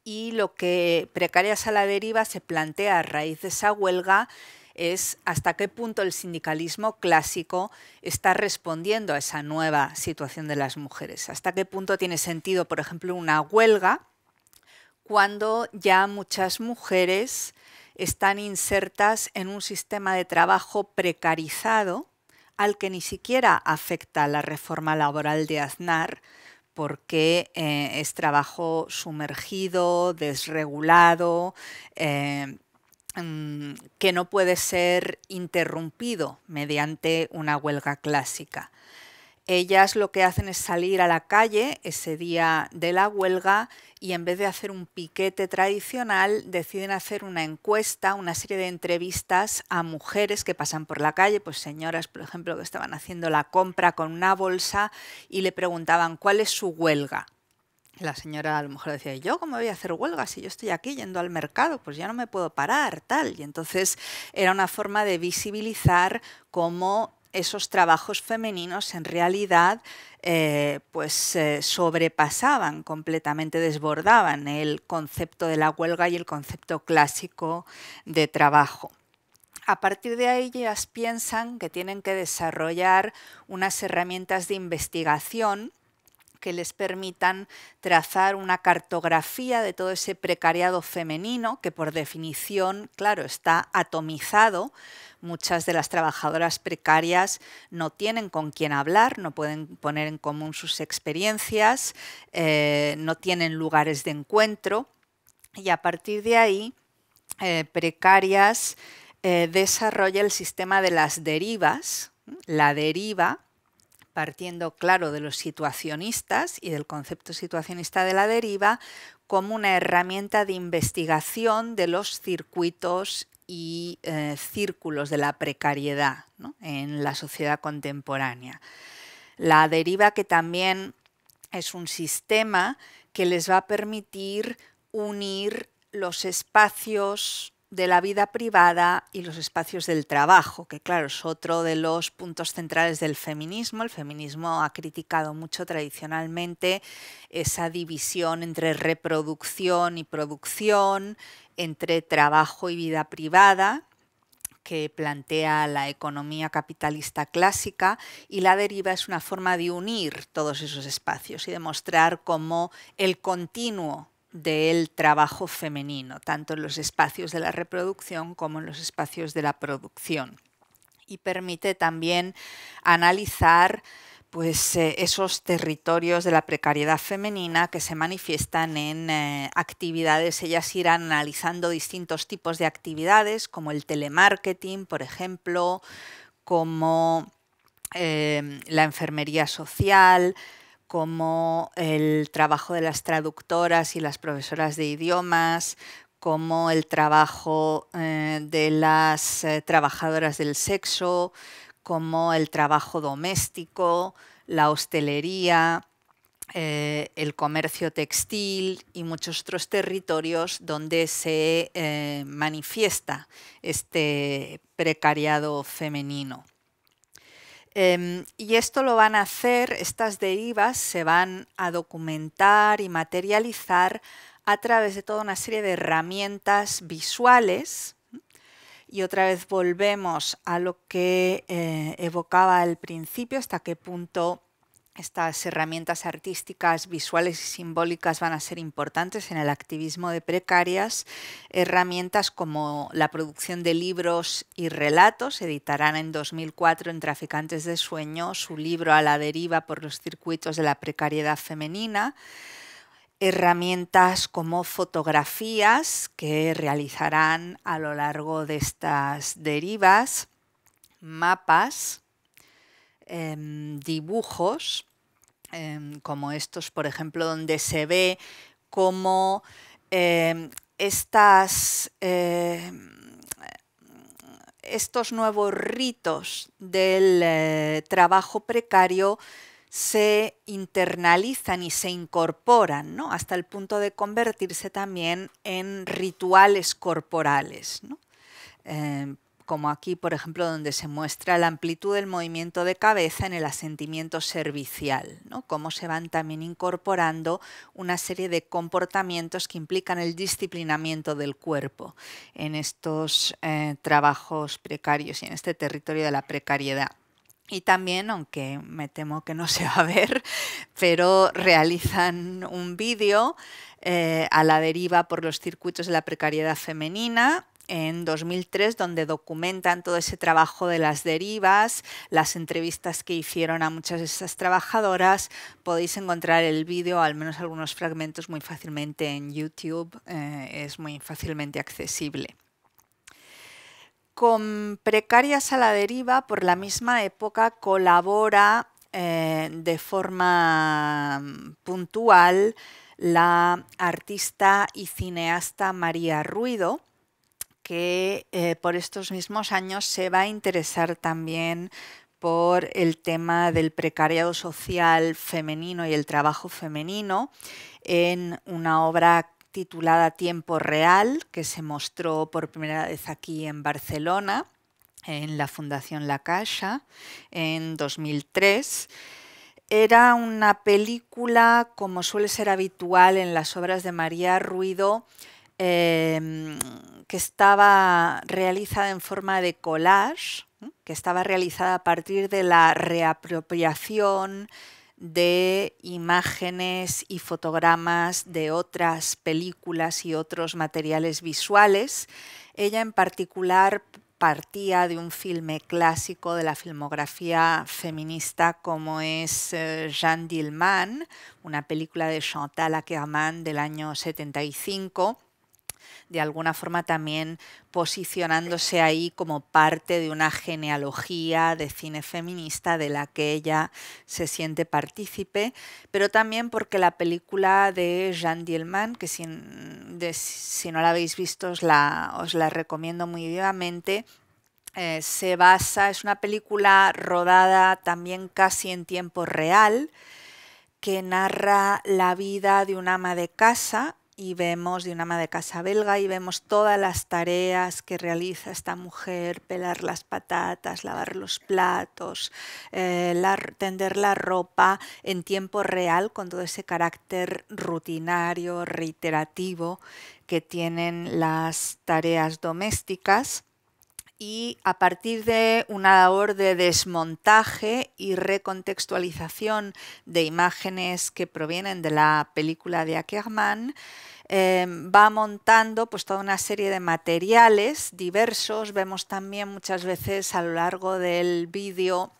y lo que Precarias a la Deriva se plantea a raíz de esa huelga es hasta qué punto el sindicalismo clásico está respondiendo a esa nueva situación de las mujeres, hasta qué punto tiene sentido, por ejemplo, una huelga cuando ya muchas mujeres están insertas en un sistema de trabajo precarizado al que ni siquiera afecta la reforma laboral de Aznar, porque eh, es trabajo sumergido, desregulado, eh, Mm, que no puede ser interrumpido mediante una huelga clásica. Ellas lo que hacen es salir a la calle ese día de la huelga y en vez de hacer un piquete tradicional deciden hacer una encuesta, una serie de entrevistas a mujeres que pasan por la calle, pues señoras por ejemplo que estaban haciendo la compra con una bolsa y le preguntaban cuál es su huelga la señora a lo mejor decía, ¿yo cómo voy a hacer huelga si yo estoy aquí yendo al mercado? Pues ya no me puedo parar, tal. Y entonces era una forma de visibilizar cómo esos trabajos femeninos en realidad eh, pues eh, sobrepasaban completamente, desbordaban el concepto de la huelga y el concepto clásico de trabajo. A partir de ahí ellas piensan que tienen que desarrollar unas herramientas de investigación que les permitan trazar una cartografía de todo ese precariado femenino que por definición, claro, está atomizado. Muchas de las trabajadoras precarias no tienen con quién hablar, no pueden poner en común sus experiencias, eh, no tienen lugares de encuentro y a partir de ahí, eh, precarias eh, desarrolla el sistema de las derivas, la deriva, partiendo, claro, de los situacionistas y del concepto situacionista de la deriva, como una herramienta de investigación de los circuitos y eh, círculos de la precariedad en la sociedad contemporánea. La deriva que también es un sistema que les va a permitir unir los espacios de la vida privada y los espacios del trabajo, que claro, es otro de los puntos centrales del feminismo. El feminismo ha criticado mucho tradicionalmente esa división entre reproducción y producción, entre trabajo y vida privada, que plantea la economía capitalista clásica y la deriva es una forma de unir todos esos espacios y demostrar cómo el continuo del trabajo femenino, tanto en los espacios de la reproducción como en los espacios de la producción. Y permite también analizar pues, eh, esos territorios de la precariedad femenina que se manifiestan en eh, actividades. Ellas irán analizando distintos tipos de actividades, como el telemarketing, por ejemplo, como eh, la enfermería social, como el trabajo de las traductoras y las profesoras de idiomas, como el trabajo eh, de las eh, trabajadoras del sexo, como el trabajo doméstico, la hostelería, eh, el comercio textil y muchos otros territorios donde se manifiesta este precariado femenino. Em, y esto lo van a hacer, estas derivas se van a documentar y materializar a través de toda una serie de herramientas visuales. Y otra vez volvemos a lo que eh, evocaba al principio, hasta qué punto estas herramientas artísticas, visuales y simbólicas van a ser importantes en el activismo de precarias. Herramientas como la producción de libros y relatos. Editarán en 2004 en Traficantes de Sueño su libro A la deriva por los circuitos de la precariedad femenina herramientas como fotografías que realizarán a lo largo de estas derivas, mapas, Em, dibujos em, como estos, por ejemplo, donde se ve cómo em, estas, estos nuevos ritos del eh, trabajo precario se internalizan y se incorporan, hasta el punto de convertirse también en rituales corporales. ¿no? como aquí, por ejemplo, donde se muestra la amplitud del movimiento de cabeza en el asentimiento servicial. cómo se van también incorporando una serie de comportamientos que implican el disciplinamiento del cuerpo en estos eh, trabajos precarios y en este territorio de la precariedad. Y también, aunque me temo que no se va a ver, pero realizan un vídeo eh, a la deriva por los circuitos de la precariedad femenina en 2003, donde documentan todo ese trabajo de las derivas, las entrevistas que hicieron a muchas de esas trabajadoras. Podéis encontrar el vídeo, al menos algunos fragmentos, muy fácilmente en YouTube, eh, es muy fácilmente accesible con Precarias a la Deriva, por la misma época, colabora eh, de forma mm, puntual la artista y cineasta María Ruido, que eh, por estos mismos años se va a interesar también por el tema del precariado social femenino y el trabajo femenino en una obra titulada Tiempo Real, que se mostró por primera vez aquí en Barcelona, en la Fundación La Caixa, en 2003. Era una película, como suele ser habitual en las obras de María Ruido, em, que estaba realizada en forma de collage, que estaba realizada a partir de la reapropiación de imágenes y fotogramas de otras películas y otros materiales visuales. Ella en particular partía de un filme clásico de la filmografía feminista como es eh, Jeanne Dillman, una película de Chantal Ackerman del año 75, de alguna forma también posicionándose ahí como parte de una genealogía de cine feminista de la que ella se siente partícipe, pero también porque la película de Jean Dielman, que si, no la habéis visto os la, recomiendo muy vivamente, eh, se basa, es una película rodada también casi en tiempo real, que narra la vida de una ama de casa y vemos de una ama de casa belga y vemos todas las tareas que realiza esta mujer, pelar las patatas, lavar los platos, eh, tender la ropa en tiempo real con todo ese carácter rutinario, reiterativo que tienen las tareas domésticas y a partir de una labor de desmontaje y recontextualización de imágenes que provienen de la película de Ackerman, eh, va montando pues, toda una serie de materiales diversos. Vemos también muchas veces a lo largo del vídeo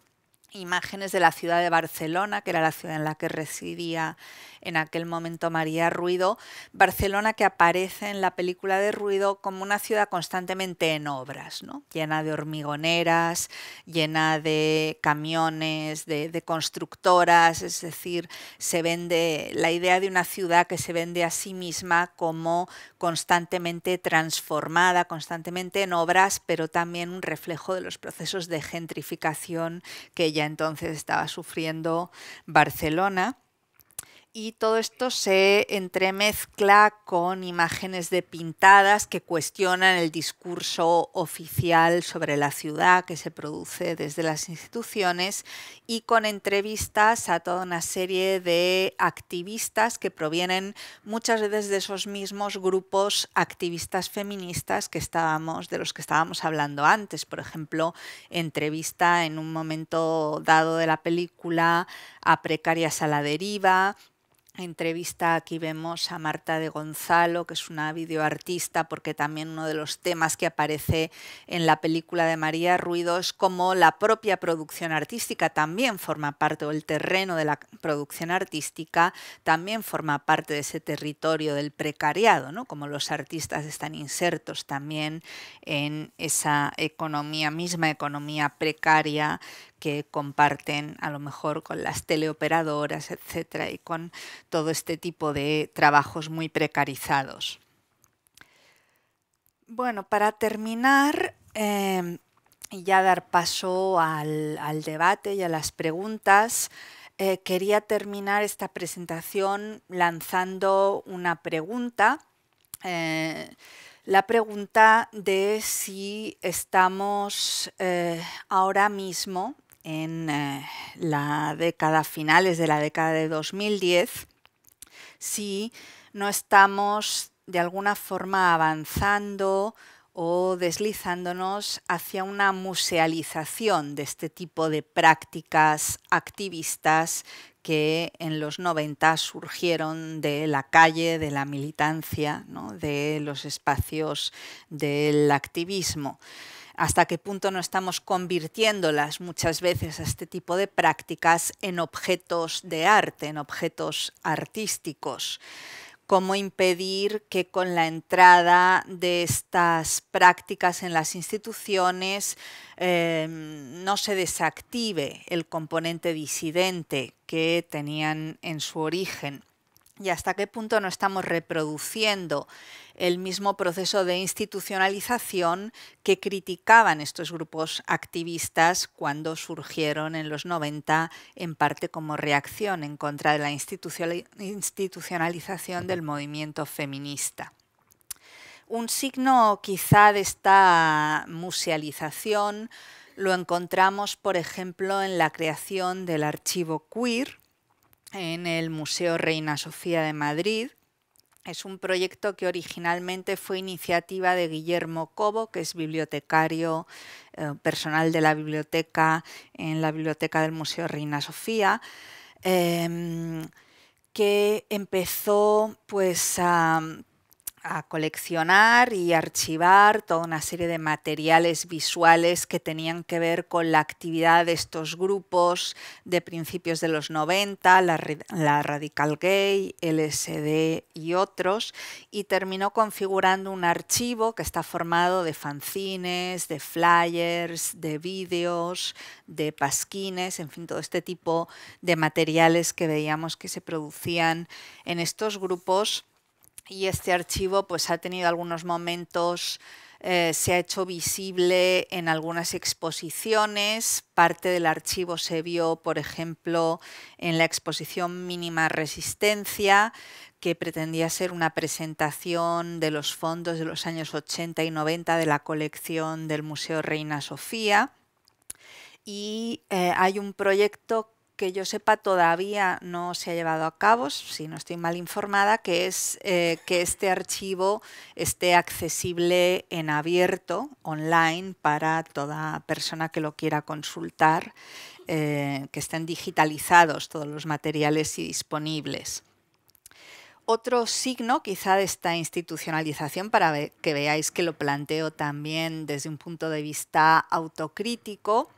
imágenes de la ciudad de Barcelona, que era la ciudad en la que residía en aquel momento María Ruido, Barcelona que aparece en la película de Ruido como una ciudad constantemente en obras, ¿no? llena de hormigoneras, llena de camiones, de, de constructoras, es decir, se vende la idea de una ciudad que se vende a sí misma como constantemente transformada, constantemente en obras, pero también un reflejo de los procesos de gentrificación que ya entonces estaba sufriendo Barcelona y todo esto se entremezcla con imágenes de pintadas que cuestionan el discurso oficial sobre la ciudad que se produce desde las instituciones y con entrevistas a toda una serie de activistas que provienen muchas veces de esos mismos grupos activistas feministas que estábamos de los que estábamos hablando antes, por ejemplo, entrevista en un momento dado de la película a precarias a la deriva entrevista aquí vemos a Marta de Gonzalo, que es una videoartista, porque también uno de los temas que aparece en la película de María Ruido es cómo la propia producción artística también forma parte, o el terreno de la producción artística también forma parte de ese territorio del precariado, ¿no? como los artistas están insertos también en esa economía, misma economía precaria que comparten a lo mejor con las teleoperadoras, etcétera, y con todo este tipo de trabajos muy precarizados. Bueno, para terminar eh, y ya dar paso al, debate y a las preguntas, eh, quería terminar esta presentación lanzando una pregunta. Eh, la pregunta de si estamos ahora mismo en eh, la década, finales de la década de 2010, si no estamos de alguna forma avanzando o deslizándonos hacia una musealización de este tipo de prácticas activistas que en los 90 surgieron de la calle, de la militancia, de los espacios del activismo hasta qué punto no estamos convirtiéndolas muchas veces a este tipo de prácticas en objetos de arte, en objetos artísticos cómo impedir que con la entrada de estas prácticas en las instituciones em, no se desactive el componente disidente que tenían en su origen y hasta qué punto no estamos reproduciendo el mismo proceso de institucionalización que criticaban estos grupos activistas cuando surgieron en los 90, en parte como reacción en contra de la institucionalización del movimiento feminista. Un signo quizá de esta musealización lo encontramos, por ejemplo, en la creación del archivo queer, en el Museo Reina Sofía de Madrid. Es un proyecto que originalmente fue iniciativa de Guillermo Cobo, que es bibliotecario eh, personal de la biblioteca en la biblioteca del Museo Reina Sofía, em, que empezó pues a a coleccionar y archivar toda una serie de materiales visuales que tenían que ver con la actividad de estos grupos de principios de los 90, la, Radical Gay, LSD y otros, y terminó configurando un archivo que está formado de fanzines, de flyers, de vídeos, de pasquines, en fin, todo este tipo de materiales que veíamos que se producían en estos grupos y este archivo pues ha tenido algunos momentos, eh, se ha hecho visible en algunas exposiciones, parte del archivo se vio, por ejemplo, en la exposición Mínima Resistencia, que pretendía ser una presentación de los fondos de los años 80 y 90 de la colección del Museo Reina Sofía. Y eh, hay un proyecto que yo sepa todavía no se ha llevado a cabo, si no estoy mal informada, que es eh, que este archivo esté accesible en abierto, online, para toda persona que lo quiera consultar, eh, que estén digitalizados todos los materiales y disponibles. Otro signo quizá de esta institucionalización, para que veáis que lo planteo también desde un punto de vista autocrítico,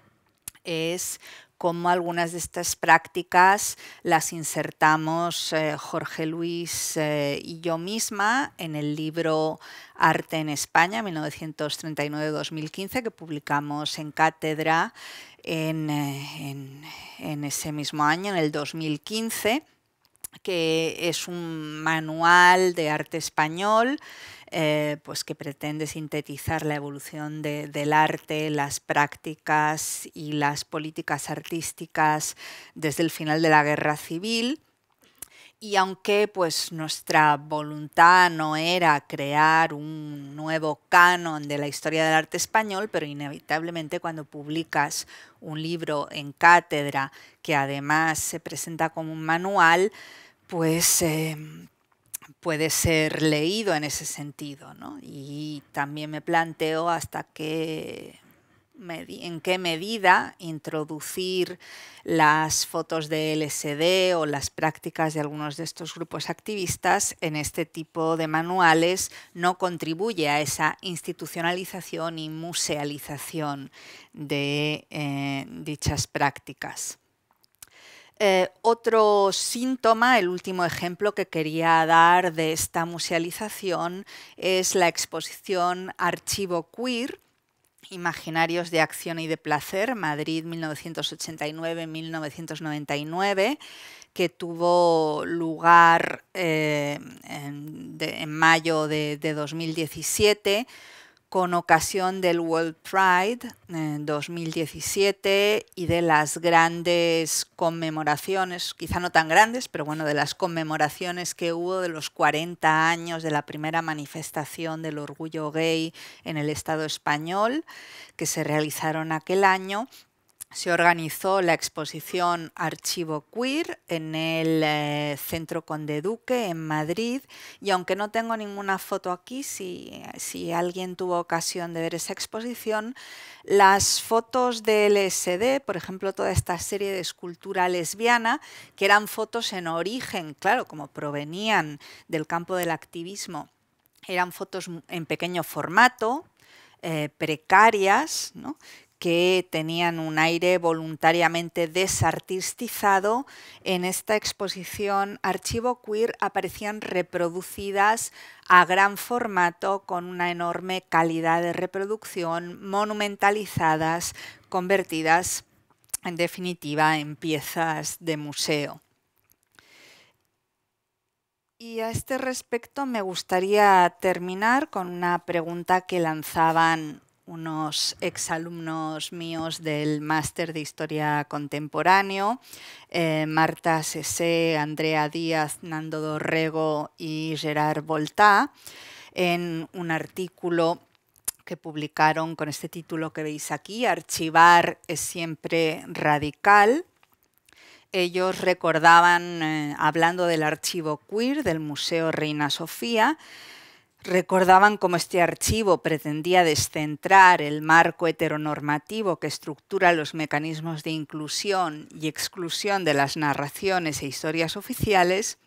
es cómo algunas de estas prácticas las insertamos eh, Jorge Luis eh, y yo misma en el libro Arte en España 1939-2015 que publicamos en Cátedra eh, en ese mismo año, en el 2015 que es un manual de arte español eh, pues que pretende sintetizar la evolución del arte, las prácticas y las políticas artísticas desde el final de la guerra civil. Y aunque pues, nuestra voluntad no era crear un nuevo canon de la historia del arte español, pero inevitablemente cuando publicas un libro en cátedra que además se presenta como un manual, pues em, puede ser leído en ese sentido. ¿no? Y también me planteo hasta qué en qué medida introducir las fotos de LSD o las prácticas de algunos de estos grupos activistas en este tipo de manuales no contribuye a esa institucionalización y musealización de eh, dichas prácticas. Eh, otro síntoma, el último ejemplo que quería dar de esta musealización es la exposición Archivo Queer, Imaginarios de Acción y de Placer, Madrid 1989-1999, que tuvo lugar eh, en, mayo de 2017 con ocasión del World Pride en eh, 2017 y de las grandes conmemoraciones, quizá no tan grandes, pero bueno, de las conmemoraciones que hubo de los 40 años de la primera manifestación del orgullo gay en el Estado español, que se realizaron aquel año se organizó la exposición Archivo Queer en el eh, Centro Conde Duque en Madrid y aunque no tengo ninguna foto aquí, si, alguien tuvo ocasión de ver esa exposición, las fotos del SD, por ejemplo, toda esta serie de escultura lesbiana, que eran fotos en origen, claro, como provenían del campo del activismo, eran fotos en pequeño formato, eh, precarias, ¿no? que tenían un aire voluntariamente desartistizado, en esta exposición Archivo Queer aparecían reproducidas a gran formato con una enorme calidad de reproducción, monumentalizadas, convertidas en definitiva en piezas de museo. Y a este respecto me gustaría terminar con una pregunta que lanzaban unos exalumnos míos del máster de Historia Contemporáneo, eh, Marta Sese, Andrea Díaz, Nando Dorrego y Gerard Volta, en un artículo que publicaron con este título que veis aquí, Archivar es siempre radical. Ellos recordaban, eh, hablando del archivo queer del Museo Reina Sofía, Recordaban cómo este archivo pretendía descentrar el marco heteronormativo que estructura los mecanismos de inclusión y exclusión de las narraciones e historias oficiales,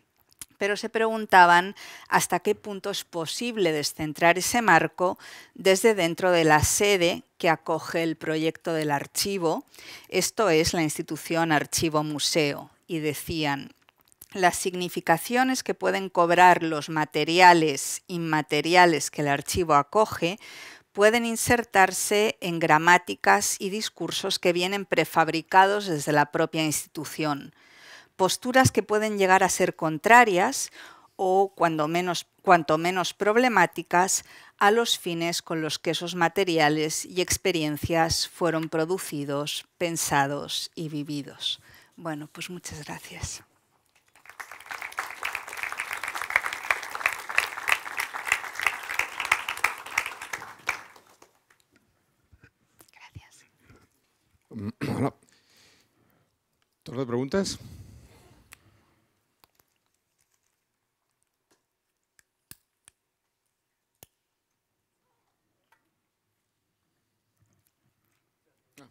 pero se preguntaban hasta qué punto es posible descentrar ese marco desde dentro de la sede que acoge el proyecto del archivo, esto es la institución Archivo Museo, y decían, las significaciones que pueden cobrar los materiales inmateriales que el archivo acoge pueden insertarse en gramáticas y discursos que vienen prefabricados desde la propia institución, posturas que pueden llegar a ser contrarias o, cuando cuanto menos problemáticas, a los fines con los que esos materiales y experiencias fueron producidos, pensados y vividos. Bueno, pues muchas gracias. Hola. ¿Torno de preguntas? Ah.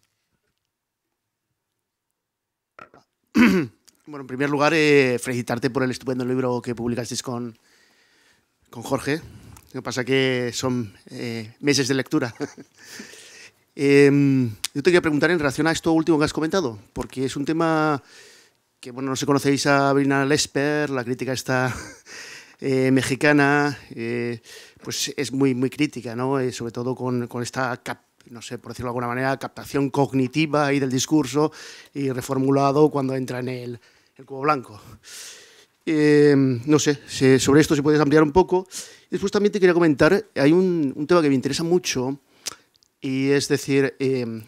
Bueno, en primer lugar, eh, felicitarte por el estupendo libro que publicasteis con, Jorge. Lo que pasa es que son eh, meses de lectura. Em, yo te quería preguntar en relación a esto último que has comentado, porque es un tema que, bueno, no sé, conocéis a Brina Lesper, la crítica está eh, mexicana, eh, pues es muy, muy crítica, ¿no? Eh, sobre todo con, esta, no sé, por decirlo de alguna manera, captación cognitiva y del discurso y reformulado cuando entra en el, cubo blanco. Em, no sé, sobre esto si puedes ampliar un poco. Después también te quería comentar, hay un tema que me interesa mucho, y es decir, em,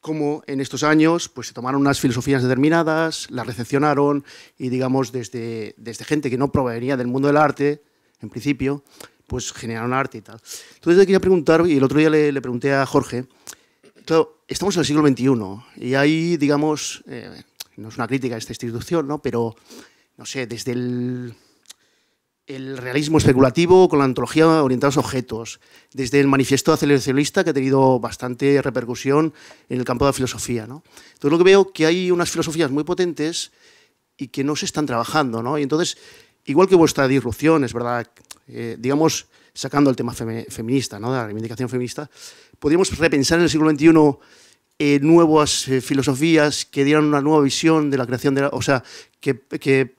cómo en estos años pues, se tomaron unas filosofías determinadas, las recepcionaron y, digamos, desde, desde gente que no provenía del mundo del arte, en principio, pues generaron arte y tal. Entonces yo quería preguntar, y el otro día le, le pregunté a Jorge, estamos en el siglo XXI y hay, digamos, eh, no es una crítica a esta institución, ¿no? pero, no sé, desde el el realismo especulativo con la antología orientada a los objetos, desde el manifiesto aceleracionista que ha tenido bastante repercusión en el campo de la filosofía. ¿no? Entonces lo que veo que hay unas filosofías muy potentes y que no se están trabajando. ¿no? Y entonces, igual que vuestra disrupción, es verdad, eh, digamos, sacando el tema feminista, ¿no? la reivindicación feminista, podríamos repensar en el siglo XXI eh, nuevas eh, filosofías que dieran una nueva visión de la creación de la... O sea, que... que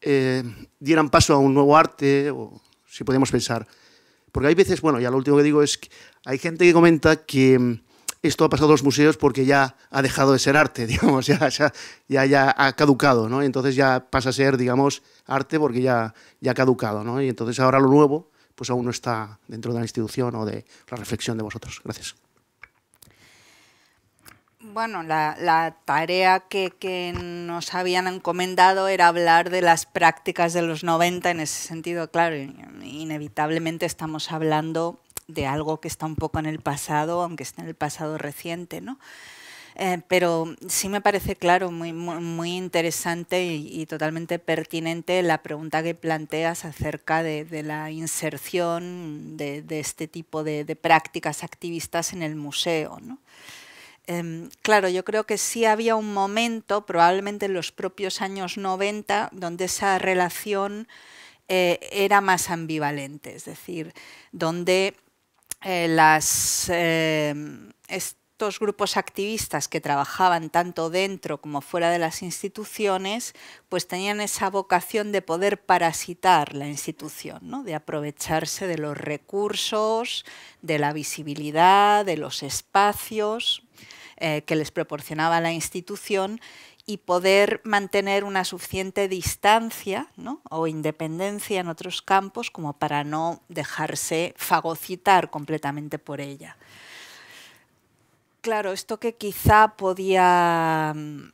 eh, dieran paso a un nuevo arte, o si podemos pensar. Porque hay veces, bueno, ya lo último que digo es que hay gente que comenta que mm, esto ha pasado a los museos porque ya ha dejado de ser arte, digamos, ya, ya, ya, ha caducado, ¿no? entonces ya pasa a ser, digamos, arte porque ya, ya ha caducado, ¿no? Y entonces ahora lo nuevo, pues aún no está dentro de la institución o de la reflexión de vosotros. Gracias bueno, la, tarea que, nos habían encomendado era hablar de las prácticas de los 90 en ese sentido, claro, inevitablemente estamos hablando de algo que está un poco en el pasado, aunque esté en el pasado reciente, ¿no? Eh, pero sí me parece, claro, muy, muy, interesante y, totalmente pertinente la pregunta que planteas acerca de, la inserción de, este tipo de, de prácticas activistas en el museo, ¿no? Em, claro, yo creo que sí había un momento, probablemente en los propios años 90, donde esa relación eh, era más ambivalente, es decir, donde eh, em, estos grupos activistas que trabajaban tanto dentro como fuera de las instituciones, pues tenían esa vocación de poder parasitar la institución, de aprovecharse de los recursos, de la visibilidad, de los espacios. Eh, que les proporcionaba la institución y poder mantener una suficiente distancia o independencia en otros campos como para no dejarse fagocitar completamente por ella. Claro, esto que quizá podía, mm,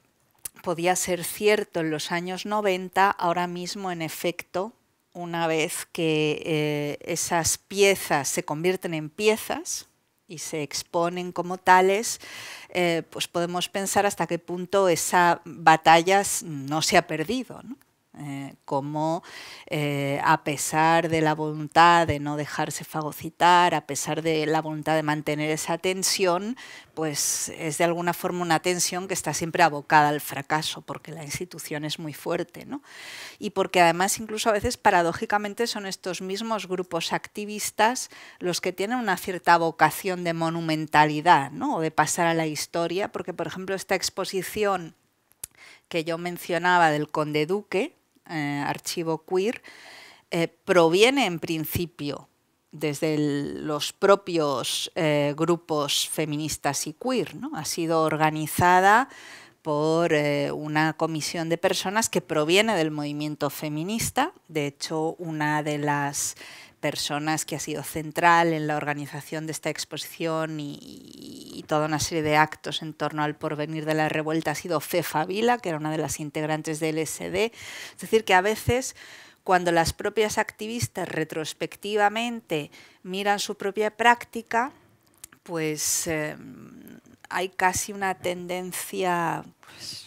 ser cierto en los años 90, ahora mismo en efecto, una vez que eh, esas piezas se convierten en piezas, y se exponen como tales, eh, pues podemos pensar hasta qué punto esa batalla no se ha perdido. ¿no? Eh, como eh, a pesar de la voluntad de no dejarse fagocitar, a pesar de la voluntad de mantener esa tensión, pues es de alguna forma una tensión que está siempre abocada al fracaso, porque la institución es muy fuerte. Y porque además incluso a veces paradójicamente son estos mismos grupos activistas los que tienen una cierta vocación de monumentalidad o de pasar a la historia, porque por ejemplo esta exposición que yo mencionaba del conde duque, eh, archivo queer, eh, proviene en principio desde los propios eh, grupos feministas y queer. ¿no? Ha sido organizada por una comisión de personas que proviene del movimiento feminista. De hecho, una de las personas que ha sido central en la organización de esta exposición y, toda una serie de actos en torno al porvenir de la revuelta ha sido Fefa Vila, que era una de las integrantes del SD. Es decir, que a veces cuando las propias activistas retrospectivamente miran su propia práctica, pues eh, hay casi una tendencia... Pues,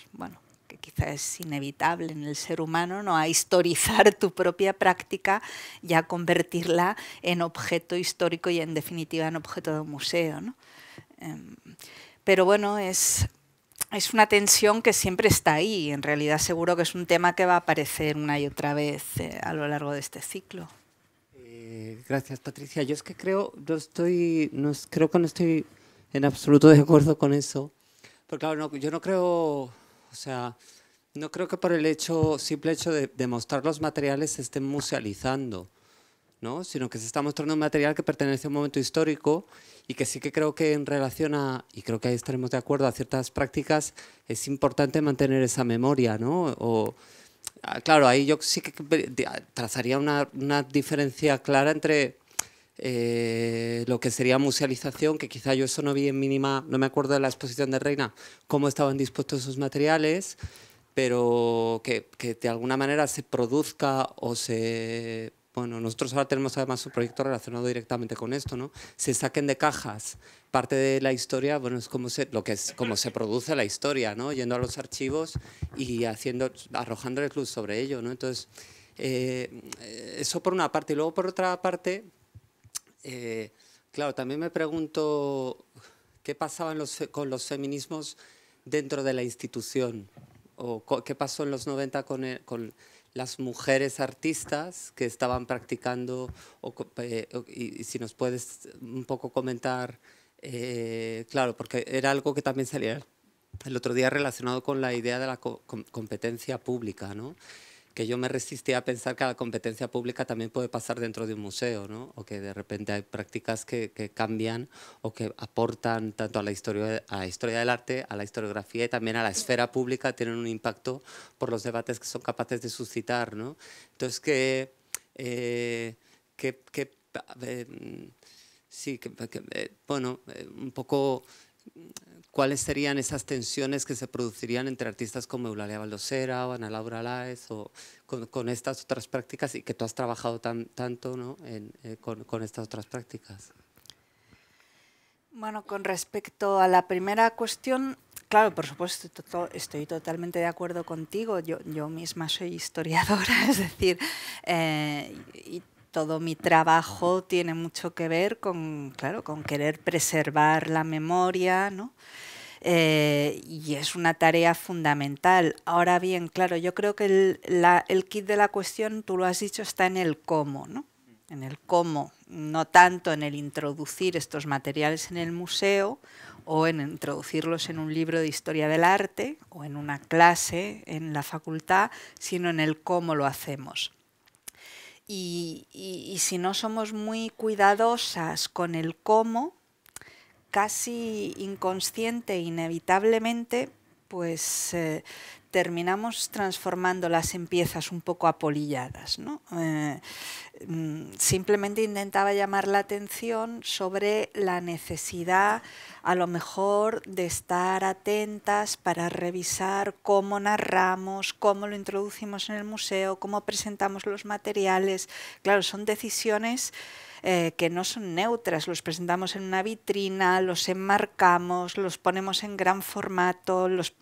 es inevitable en el ser humano, ¿no? a historizar tu propia práctica y a convertirla en objeto histórico y en definitiva en objeto de un museo. ¿no? Em, pero bueno, es, es una tensión que siempre está ahí. En realidad seguro que es un tema que va a aparecer una y otra vez eh, a lo largo de este ciclo. Eh, gracias, Patricia. Yo es que creo, yo estoy, no, creo que no estoy en absoluto de acuerdo con eso. Porque claro, yo no creo, o sea, no creo que por el hecho, simple hecho de, mostrar los materiales se estén musealizando, ¿no? sino que se está mostrando un material que pertenece a un momento histórico y que sí que creo que en relación a, y creo que ahí estaremos de acuerdo, a ciertas prácticas es importante mantener esa memoria. Ah, claro, ahí yo sí que ah, trazaría una, diferencia clara entre eh, lo que sería musealización, que quizá yo eso no vi en mínima, no me acuerdo de la exposición de Reina, cómo estaban dispuestos esos materiales pero que, de alguna manera se produzca o se... Bueno, nosotros ahora tenemos además un proyecto relacionado directamente con esto, ¿no? Se saquen de cajas. Parte de la historia, bueno, es como se, lo que es, se produce la historia, ¿no? Yendo a los archivos y haciendo, el luz sobre ello, ¿no? Entonces, eh, eso por una parte. Y luego por otra parte, eh, claro, también me pregunto qué pasaba con los feminismos dentro de la institución o qué pasó en los 90 con, las mujeres artistas que estaban practicando, y, si nos puedes un poco comentar, eh, claro, porque era algo que también salía el otro día relacionado con la idea de la competencia pública, ¿no? yo me resistía a pensar que la competencia pública también puede pasar dentro de un museo, ¿no? o que de repente hay prácticas que, cambian o que aportan tanto a la, historia, a la historia del arte, a la historiografía y también a la esfera pública, tienen un impacto por los debates que son capaces de suscitar. ¿no? Entonces, que... Eh, que, que mm, sí, que, bueno, eh, un poco ¿Cuáles serían esas tensiones que se producirían entre artistas como Eulalia Baldosera o Ana Laura Láez o con, estas otras prácticas y que tú has trabajado tanto eh, con, estas otras prácticas? Bueno, con respecto a la primera cuestión, Claro, por supuesto, estoy totalmente de acuerdo contigo. Yo, misma soy historiadora, es decir, eh, y todo mi trabajo tiene mucho que ver con, claro, con querer preservar la memoria, ¿no? Eh, y es una tarea fundamental. Ahora bien, claro, yo creo que el, kit de la cuestión, tú lo has dicho, está en el cómo, ¿no? en el cómo, no tanto en el introducir estos materiales en el museo o en introducirlos en un libro de historia del arte o en una clase en la facultad, sino en el cómo lo hacemos. y si no somos muy cuidadosas con el cómo, casi inconsciente, inevitablemente, pues eh, terminamos transformándolas en piezas un poco apolilladas. ¿no? Eh, mm, simplemente intentaba llamar la atención sobre la necesidad, a lo mejor, de estar atentas para revisar cómo narramos, cómo lo introducimos en el museo, cómo presentamos los materiales. Claro, son decisiones eh, que no son neutras. Los presentamos en una vitrina, los enmarcamos, los ponemos en gran formato, los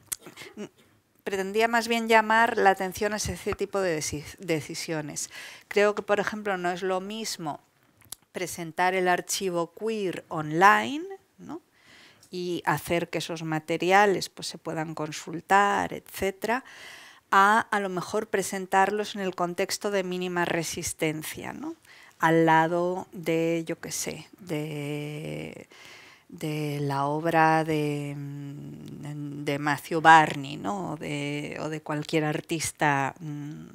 pretendía más bien llamar la atención a ese tipo de decisiones. Creo que, por ejemplo, no es lo mismo presentar el archivo queer online y hacer que esos materiales pues, se puedan consultar, etcétera, a a lo mejor presentarlos en el contexto de mínima resistencia. ¿no? al lado de, yo qué sé, de, la obra de, mm, Matthew Barney o, de, cualquier artista mm,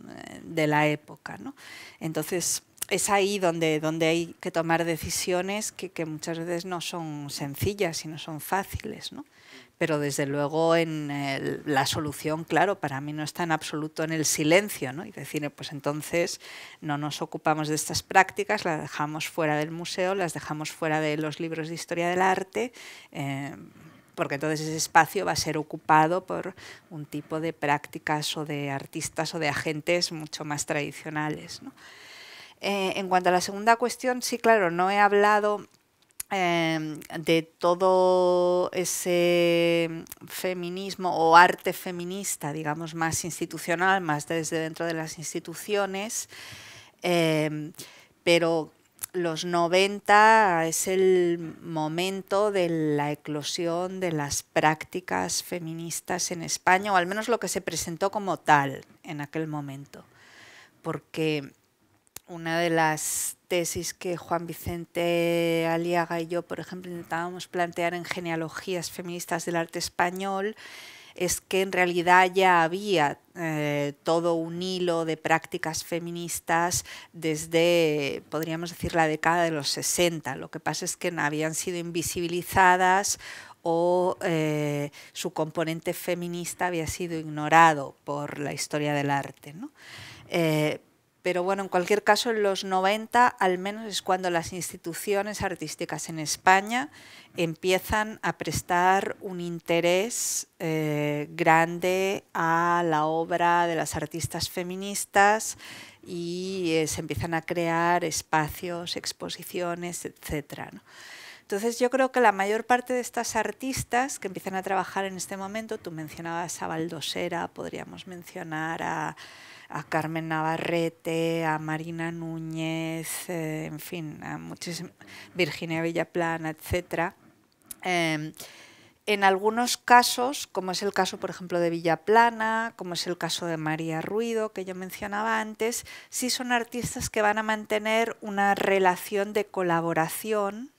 de la época. Entonces, es ahí donde, hay que tomar decisiones que, muchas veces no son sencillas y no son fáciles pero desde luego en la solución, claro, para mí no está en absoluto en el silencio, ¿no? Y decir, pues entonces no nos ocupamos de estas prácticas, las dejamos fuera del museo, las dejamos fuera de los libros de historia del arte, eh, porque entonces ese espacio va a ser ocupado por un tipo de prácticas o de artistas o de agentes mucho más tradicionales, eh, en cuanto a la segunda cuestión, sí, claro, no he hablado Em, de todo ese mm, feminismo o arte feminista, digamos, más institucional, más desde dentro de las instituciones, em, pero los 90 es el momento de la eclosión de las prácticas feministas en España, o al menos lo que se presentó como tal en aquel momento, porque una de las tesis que Juan Vicente Aliaga y yo, por ejemplo, intentábamos plantear en genealogías feministas del arte español, es que en realidad ya había eh, todo un hilo de prácticas feministas desde, podríamos decir, la década de los 60. Lo que pasa es que habían sido invisibilizadas o eh, su componente feminista había sido ignorado por la historia del arte. Eh, pero bueno, en cualquier caso, en los 90 al menos es cuando las instituciones artísticas en España empiezan a prestar un interés eh, grande a la obra de las artistas feministas y eh, se empiezan a crear espacios, exposiciones, etc. Entonces yo creo que la mayor parte de estas artistas que empiezan a trabajar en este momento, tú mencionabas a Baldosera, podríamos mencionar a a Carmen Navarrete, a Marina Núñez, eh, en fin, a Virginia Villaplana, etc. Em, en algunos casos, como es el caso, por ejemplo, de Villaplana, como es el caso de María Ruido, que yo mencionaba antes, sí son artistas que van a mantener una relación de colaboración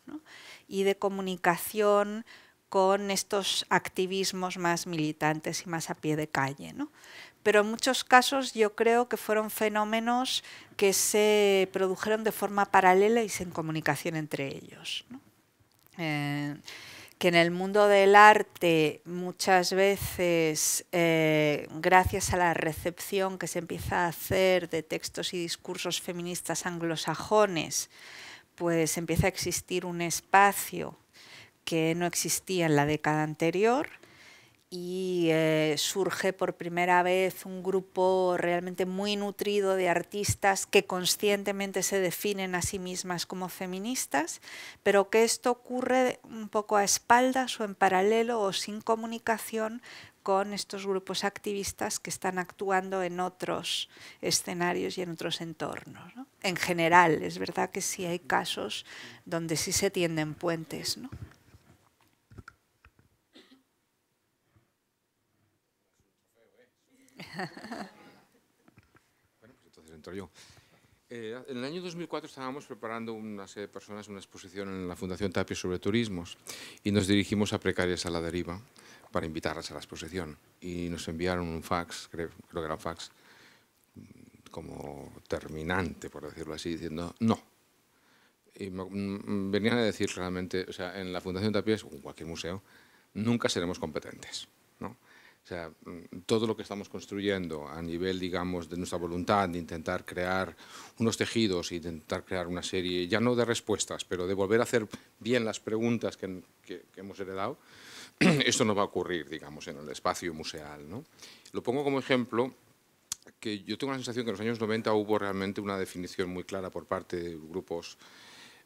y de comunicación con estos activismos más militantes y más a pie de calle. ¿no? pero en muchos casos yo creo que fueron fenómenos que se produjeron de forma paralela y sin comunicación entre ellos. Eh, que en el mundo del arte muchas veces, eh, gracias a la recepción que se empieza a hacer de textos y discursos feministas anglosajones, pues empieza a existir un espacio que no existía en la década anterior y eh, surge por primera vez un grupo realmente muy nutrido de artistas que conscientemente se definen a sí mismas como feministas, pero que esto ocurre un poco a espaldas o en paralelo o sin comunicación con estos grupos activistas que están actuando en otros escenarios y en otros entornos. En general, es verdad que sí hay casos donde sí se tienden puentes. ¿no? Pues entonces yo. Eh, en el año 2004 estábamos preparando una serie de personas una exposición en la Fundación Tapia sobre turismos y nos dirigimos a Precarias a la Deriva para invitarlas a la exposición. Y nos enviaron un fax, creo, creo que era un fax, como terminante, por decirlo así, diciendo no. Y mm, venían a decir realmente, o sea, en la Fundación Tapies, o en cualquier museo, nunca seremos competentes. ¿no? O sea, mm, todo lo que estamos construyendo a nivel, digamos, de nuestra voluntad de intentar crear unos tejidos, intentar crear una serie, ya no de respuestas, pero de volver a hacer bien las preguntas que, hemos heredado, esto no va a ocurrir, digamos, en el espacio museal. Lo pongo como ejemplo que yo tengo la sensación que en los años 90 hubo realmente una definición muy clara por parte de grupos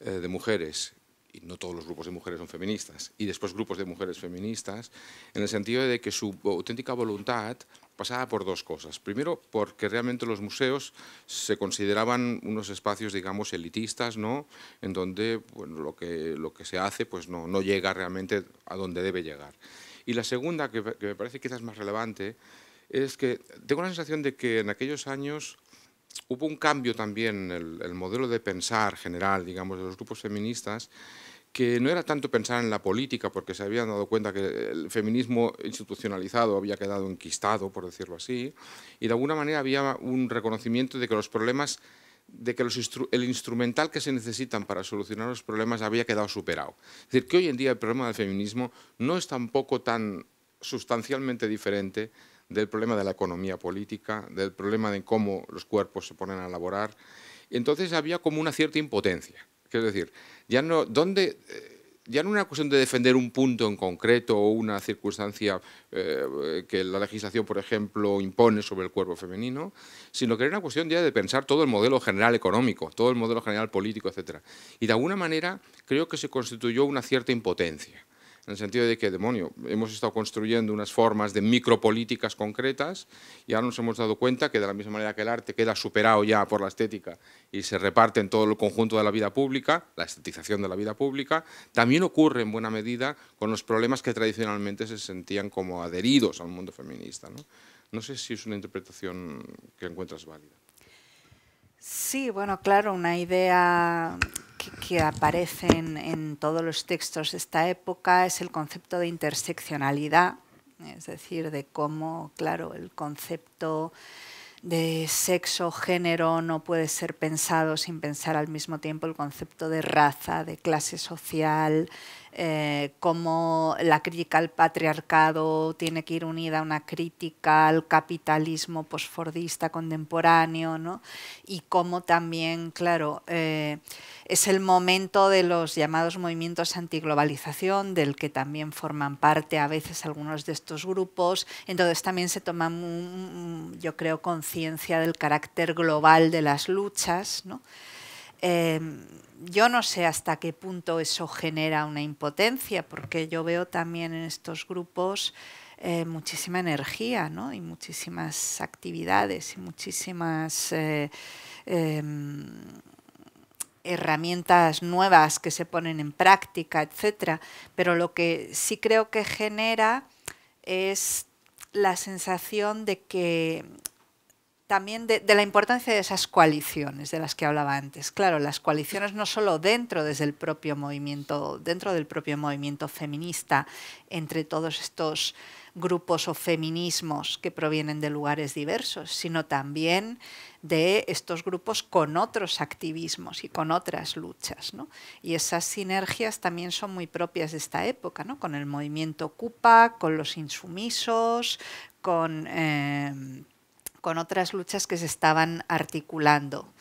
eh, de mujeres y no todos los grupos de mujeres son feministas, y después grupos de mujeres feministas, en el sentido de que su auténtica voluntad pasaba por dos cosas. Primero, porque realmente los museos se consideraban unos espacios, digamos, elitistas, ¿no? En donde lo, que, lo que se hace pues no, llega realmente a donde debe llegar. Y la segunda, que, que me parece quizás más relevante, es que tengo la sensación de que en aquellos años hubo un cambio también en el, modelo de pensar general, digamos, de los grupos feministas, que no era tanto pensar en la política, porque se habían dado cuenta que el feminismo institucionalizado había quedado enquistado, por decirlo así, y de alguna manera había un reconocimiento de que los problemas de que el instrumental que se necesitan para solucionar los problemas había quedado superado. Es decir, que hoy en día el problema del feminismo no es tampoco tan sustancialmente diferente del problema de la economía política, del problema de cómo los cuerpos se ponen a laborar. Entonces había como una cierta impotencia. Es decir, ya no, era eh, una cuestión de defender un punto en concreto o una circunstancia eh, que la legislación, por ejemplo, impone sobre el cuerpo femenino, sino que era una cuestión ya de pensar todo el modelo general económico, todo el modelo general político, etc. Y de alguna manera creo que se constituyó una cierta impotencia en el sentido de que, demonio, hemos estado construyendo unas formas de micropolíticas concretas y ahora nos hemos dado cuenta que de la misma manera que el arte queda superado ya por la estética y se reparte en todo el conjunto de la vida pública, la estetización de la vida pública, también ocurre en buena medida con los problemas que tradicionalmente se sentían como adheridos al mundo feminista. No, no sé si es una interpretación que encuentras válida. Sí, bueno, claro, una idea que aparecen en todos los textos de esta época es el concepto de interseccionalidad, es decir, de cómo, claro, el concepto de sexo, género no puede ser pensado sin pensar al mismo tiempo el concepto de raza, de clase social, eh, cómo la crítica al patriarcado tiene que ir unida a una crítica al capitalismo posfordista contemporáneo, y cómo también, claro, eh, es el momento de los llamados movimientos antiglobalización, del que también forman parte a veces algunos de estos grupos, entonces también se toma, yo creo, conciencia del carácter global de las luchas, ¿no? Em, yo no sé hasta qué punto eso genera una impotencia, porque yo veo también en estos grupos eh, muchísima energía y muchísimas actividades y muchísimas eh, em, herramientas nuevas que se ponen en práctica, etc. Pero lo que sí creo que genera es la sensación de que también de, la importancia de esas coaliciones de las que hablaba antes. Claro, las coaliciones no solo dentro desde el propio movimiento, dentro del propio movimiento feminista, entre todos estos grupos o feminismos que provienen de lugares diversos, sino también de estos grupos con otros activismos y con otras luchas. Y esas sinergias también son muy propias de esta época, ¿no? con el movimiento Cupa, con los insumisos, con... Eh, con otras luchas que se estaban articulando.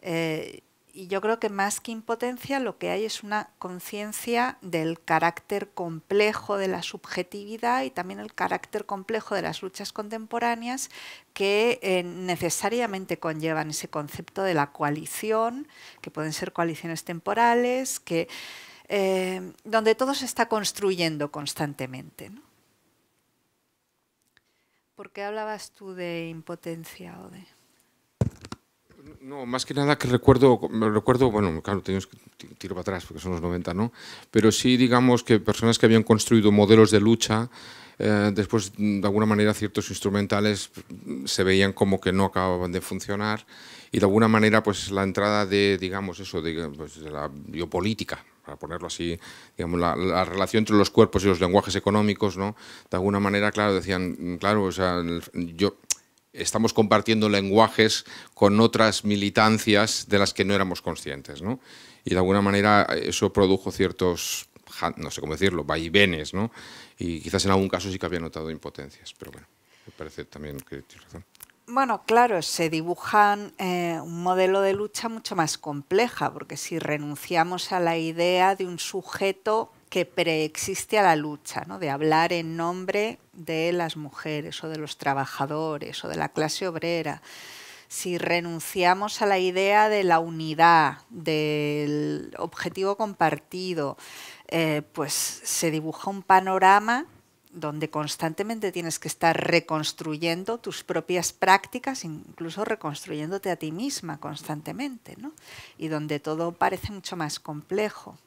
Eh, y yo creo que más que impotencia lo que hay es una conciencia del carácter complejo de la subjetividad y también el carácter complejo de las luchas contemporáneas que eh, necesariamente conllevan ese concepto de la coalición, que pueden ser coaliciones temporales, que, eh, donde todo se está construyendo constantemente. ¿no? ¿Por qué hablabas tú de impotencia No, más que nada que recuerdo, me recuerdo bueno, claro, que tiro para atrás porque son los 90, ¿no? Pero sí, digamos que personas que habían construido modelos de lucha, eh, después de alguna manera ciertos instrumentales se veían como que no acababan de funcionar y de alguna manera pues la entrada de, digamos, eso, de pues, la biopolítica, para ponerlo así, digamos, la, relación entre los cuerpos y los lenguajes económicos, ¿no? De alguna manera, claro, decían, mm, claro, o sea, yo estamos compartiendo lenguajes con otras militancias de las que no éramos conscientes, ¿no? Y de alguna manera eh, eso produjo ciertos, no sé cómo decirlo, vaivenes, ¿no? Y quizás en algún caso sí que había notado impotencias, pero bueno, me parece también que tienes razón. Bueno, claro, se dibujan eh, un modelo de lucha mucho más compleja, porque si renunciamos a la idea de un sujeto que preexiste a la lucha, ¿no? de hablar en nombre de las mujeres o de los trabajadores o de la clase obrera, si renunciamos a la idea de la unidad, del objetivo compartido, eh, pues se dibuja un panorama donde constantemente tienes que estar reconstruyendo tus propias prácticas, incluso reconstruyéndote a ti misma constantemente, ¿no? y donde todo parece mucho más complejo.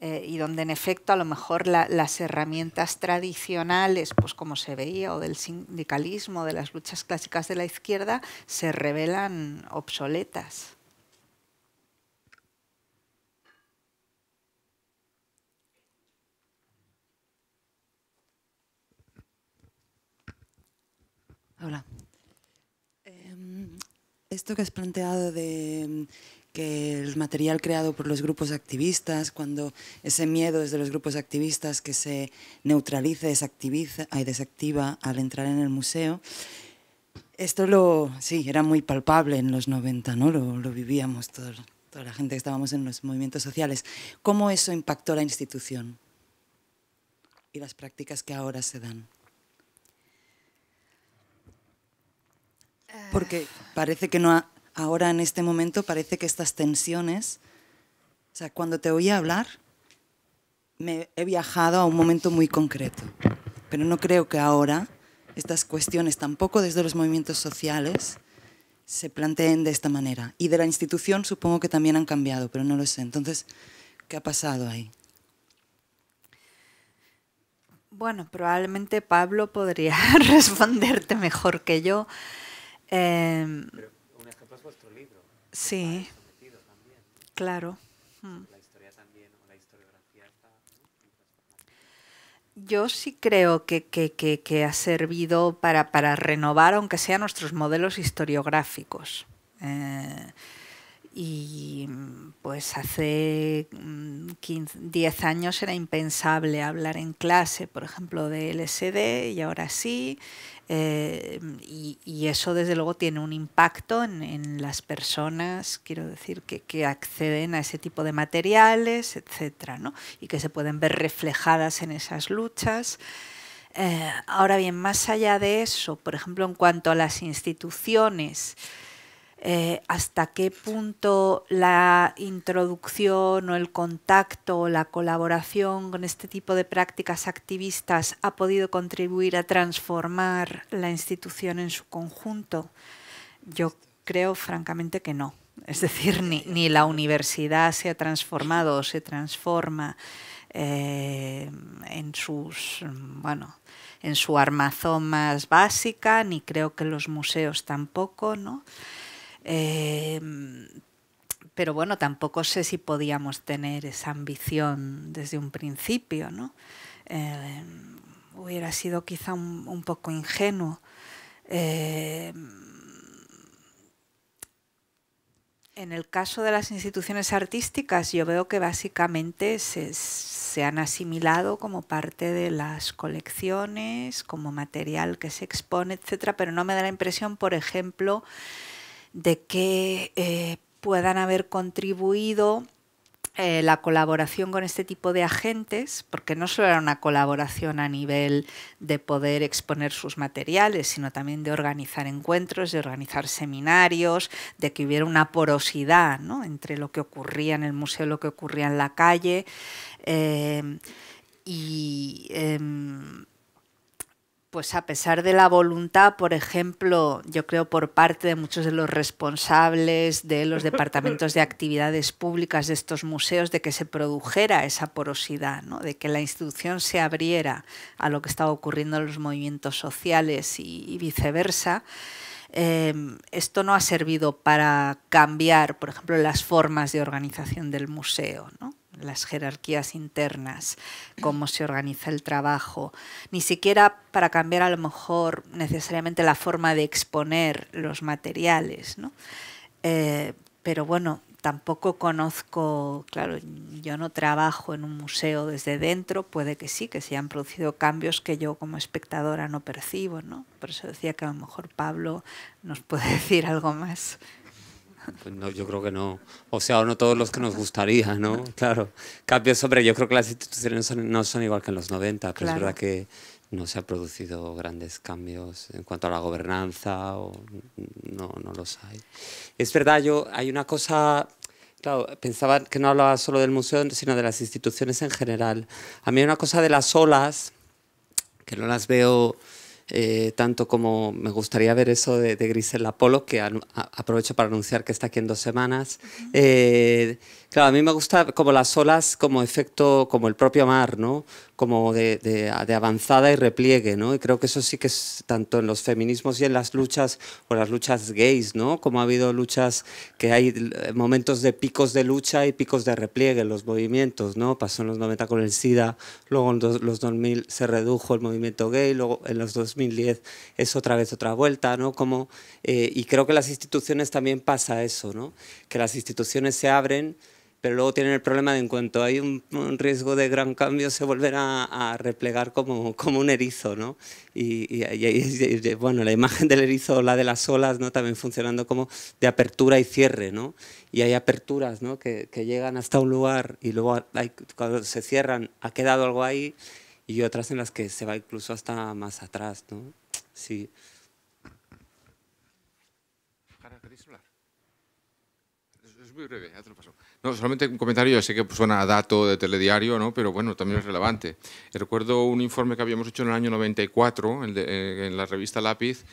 Eh, y donde en efecto a lo mejor las herramientas tradicionales, pues como se veía, o del sindicalismo, de las luchas clásicas de la izquierda, se revelan obsoletas. Hola. Em, esto que has planteado de em, que el material creado por los grupos activistas, cuando ese miedo es de los grupos activistas que se neutraliza, y desactiva al entrar en el museo, esto lo, sí, era muy palpable en los 90, ¿no? Lo, vivíamos toda la gente que estábamos en los movimientos sociales. ¿Cómo eso impactó la institución y las prácticas que ahora se dan? Porque parece que no ahora en este momento parece que estas tensiones, o sea, cuando te oía hablar, me he viajado a un momento muy concreto, pero no creo que ahora estas cuestiones, tampoco desde los movimientos sociales, se planteen de esta manera. Y de la institución supongo que también han cambiado, pero no lo sé. Entonces, ¿qué ha pasado ahí? Bueno, probablemente Pablo podría responderte mejor que yo. Em, un ejemplo es vuestro libro. Sí, claro. Hmm. La historia también, o la historiografía está, Yo sí creo que, ha servido para, renovar, aunque sea nuestros modelos historiográficos. Eh, y pues hace 10 mm, años era impensable hablar en clase, por ejemplo, de LSD y ahora sí, eh, y, eso, desde luego, tiene un impacto en, las personas, quiero decir, que, acceden a ese tipo de materiales, etcétera, ¿no? y que se pueden ver reflejadas en esas luchas. Eh, ahora bien, más allá de eso, por ejemplo, en cuanto a las instituciones, eh, hasta qué punto la introducción o el contacto o la colaboración con este tipo de prácticas activistas ha podido contribuir a transformar la institución en su conjunto? Yo creo francamente que no. Es decir, ni, la universidad se ha transformado o se transforma eh, en sus en su armazón más básica, ni creo que los museos tampoco, ¿no? Em, pero bueno, tampoco sé si podíamos tener esa ambición desde un principio, ¿no? Em, hubiera sido quizá un, poco ingenuo. Em, en el caso de las instituciones artísticas, yo veo que básicamente se, se, han asimilado como parte de las colecciones, como material que se expone, etcétera, pero no me da la impresión, por ejemplo, de que eh, puedan haber contribuido eh, la colaboración con este tipo de agentes, porque no solo era una colaboración a nivel de poder exponer sus materiales, sino también de organizar encuentros, de organizar seminarios, de que hubiera una porosidad entre lo que ocurría en el museo y lo que ocurría en la calle. Eh, y em, pues a pesar de la voluntad, por ejemplo, yo creo por parte de muchos de los responsables de los departamentos de actividades públicas de estos museos, de que se produjera esa porosidad, ¿no? de que la institución se abriera a lo que estaba ocurriendo en los movimientos sociales y, viceversa, em, esto no ha servido para cambiar, por ejemplo, las formas de organización del museo. ¿no? las jerarquías internas, cómo se organiza el trabajo, ni siquiera para cambiar a lo mejor necesariamente la forma de exponer los materiales. ¿no? Eh, pero bueno, tampoco conozco, claro, yo no trabajo en un museo desde dentro, puede que sí, que se hayan producido cambios que yo como espectadora no percibo, Por eso decía que a lo mejor Pablo nos puede decir algo más. Pues yo creo que no. O sea, no todos los que nos gustaría, ¿no? Claro. Cambio sobre, yo creo que las instituciones no son, igual que en los 90, pero es verdad que no se han producido grandes cambios en cuanto a la gobernanza, o no, no los hay. Es verdad, yo hay una cosa Claro, pensaba que no hablaba solo del museo, sino de las instituciones en general. A mí hay una cosa de las olas, que no las veo eh, tanto como me gustaría ver eso de, de Grisel Apolo, que aprovecho para anunciar que está aquí en dos semanas. Claro, a mí me gusta como las olas como efecto, como el propio mar, ¿no? Como de, avanzada y repliegue, ¿no? Y creo que eso sí que es tanto en los feminismos y en las luchas, o las luchas gays, ¿no? Como ha habido luchas que hay eh, momentos de picos de lucha y picos de repliegue en los movimientos, ¿no? Pasó en los 90 con el SIDA, luego en los 2000 se redujo el movimiento gay, luego en los 2010 es otra vez otra vuelta, ¿no? Como, eh, y creo que las instituciones también pasa eso, ¿no? Que las instituciones se abren pero luego tienen el problema de en cuanto hay un, riesgo de gran cambio se vuelven a, replegar como, como, un erizo, ¿no? Y, y, bueno, la imagen del erizo, la de las olas, ¿no? También funcionando como de apertura y cierre, ¿no? Y hay aperturas, ¿no? Que, llegan hasta un lugar y luego cuando se cierran ha quedado algo ahí y otras en las que se va incluso hasta más atrás, ¿no? Sí. Es muy breve, ya te lo paso. No, solamente un comentario, ya sé que suena a dato de telediario, ¿no? pero bueno, también es relevante. Recuerdo un informe que habíamos hecho en el año 94 eh, en la revista Lápiz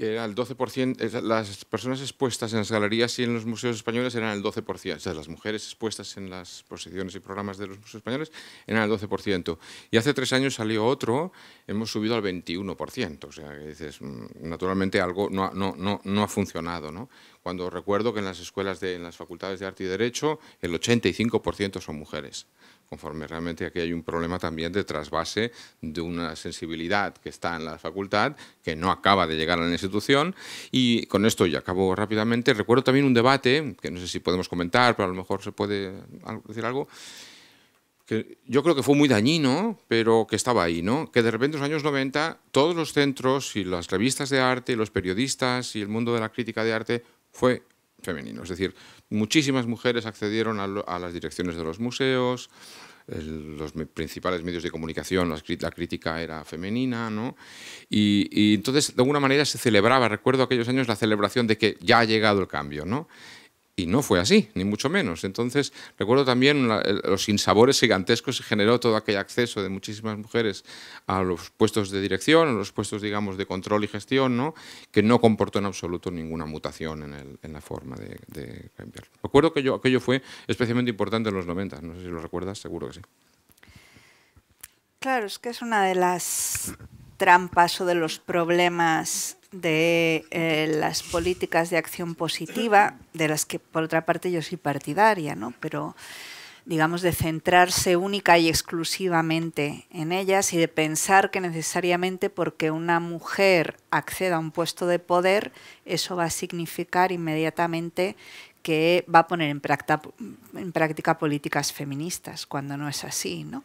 que era el 12%, las personas expuestas en las galerías y en los museos españoles eran el 12%, o sea, las mujeres expuestas en las posiciones y programas de los museos españoles eran el 12%. Y hace tres años salió otro, hemos subido al 21%, o sea, dices, mm, naturalmente algo no, no, no, no ha funcionado, ¿no? Cuando recuerdo que en las escuelas, de, en las facultades de arte y derecho, el 85% son mujeres conforme realmente aquí hay un problema también de trasvase de una sensibilidad que está en la facultad, que no acaba de llegar a la institución. Y con esto ya acabo rápidamente. Recuerdo también un debate, que no sé si podemos comentar, pero a lo mejor se puede decir algo, que yo creo que fue muy dañino, pero que estaba ahí, ¿no? Que de repente en los años 90 todos los centros y las revistas de arte los periodistas y el mundo de la crítica de arte fue femenino. Es decir, muchísimas mujeres accedieron a, las direcciones de los museos, los principales medios de comunicación, la, crítica era femenina, ¿no? Y, y, entonces, de alguna manera, se celebraba, recuerdo aquellos años, la celebración de que ya ha llegado el cambio, ¿no? y no fue así, ni mucho menos. Entonces, recuerdo también los insabores gigantescos que generó todo aquel acceso de muchísimas mujeres a los puestos de dirección, a los puestos, digamos, de control y gestión, ¿no? que no comportó en absoluto ninguna mutación en, la forma de, cambiar. cambiarlo. Recuerdo que aquello fue especialmente importante en los 90, no sé si lo recuerdas, seguro que sí. Claro, es que es una de las trampas o de los problemas de eh, las políticas de acción positiva, de las que por otra parte yo soy partidaria, ¿no? pero digamos de centrarse única y exclusivamente en ellas y de pensar que necesariamente porque una mujer acceda a un puesto de poder, eso va a significar inmediatamente que va a poner en práctica, en práctica políticas feministas, cuando no es así. ¿no?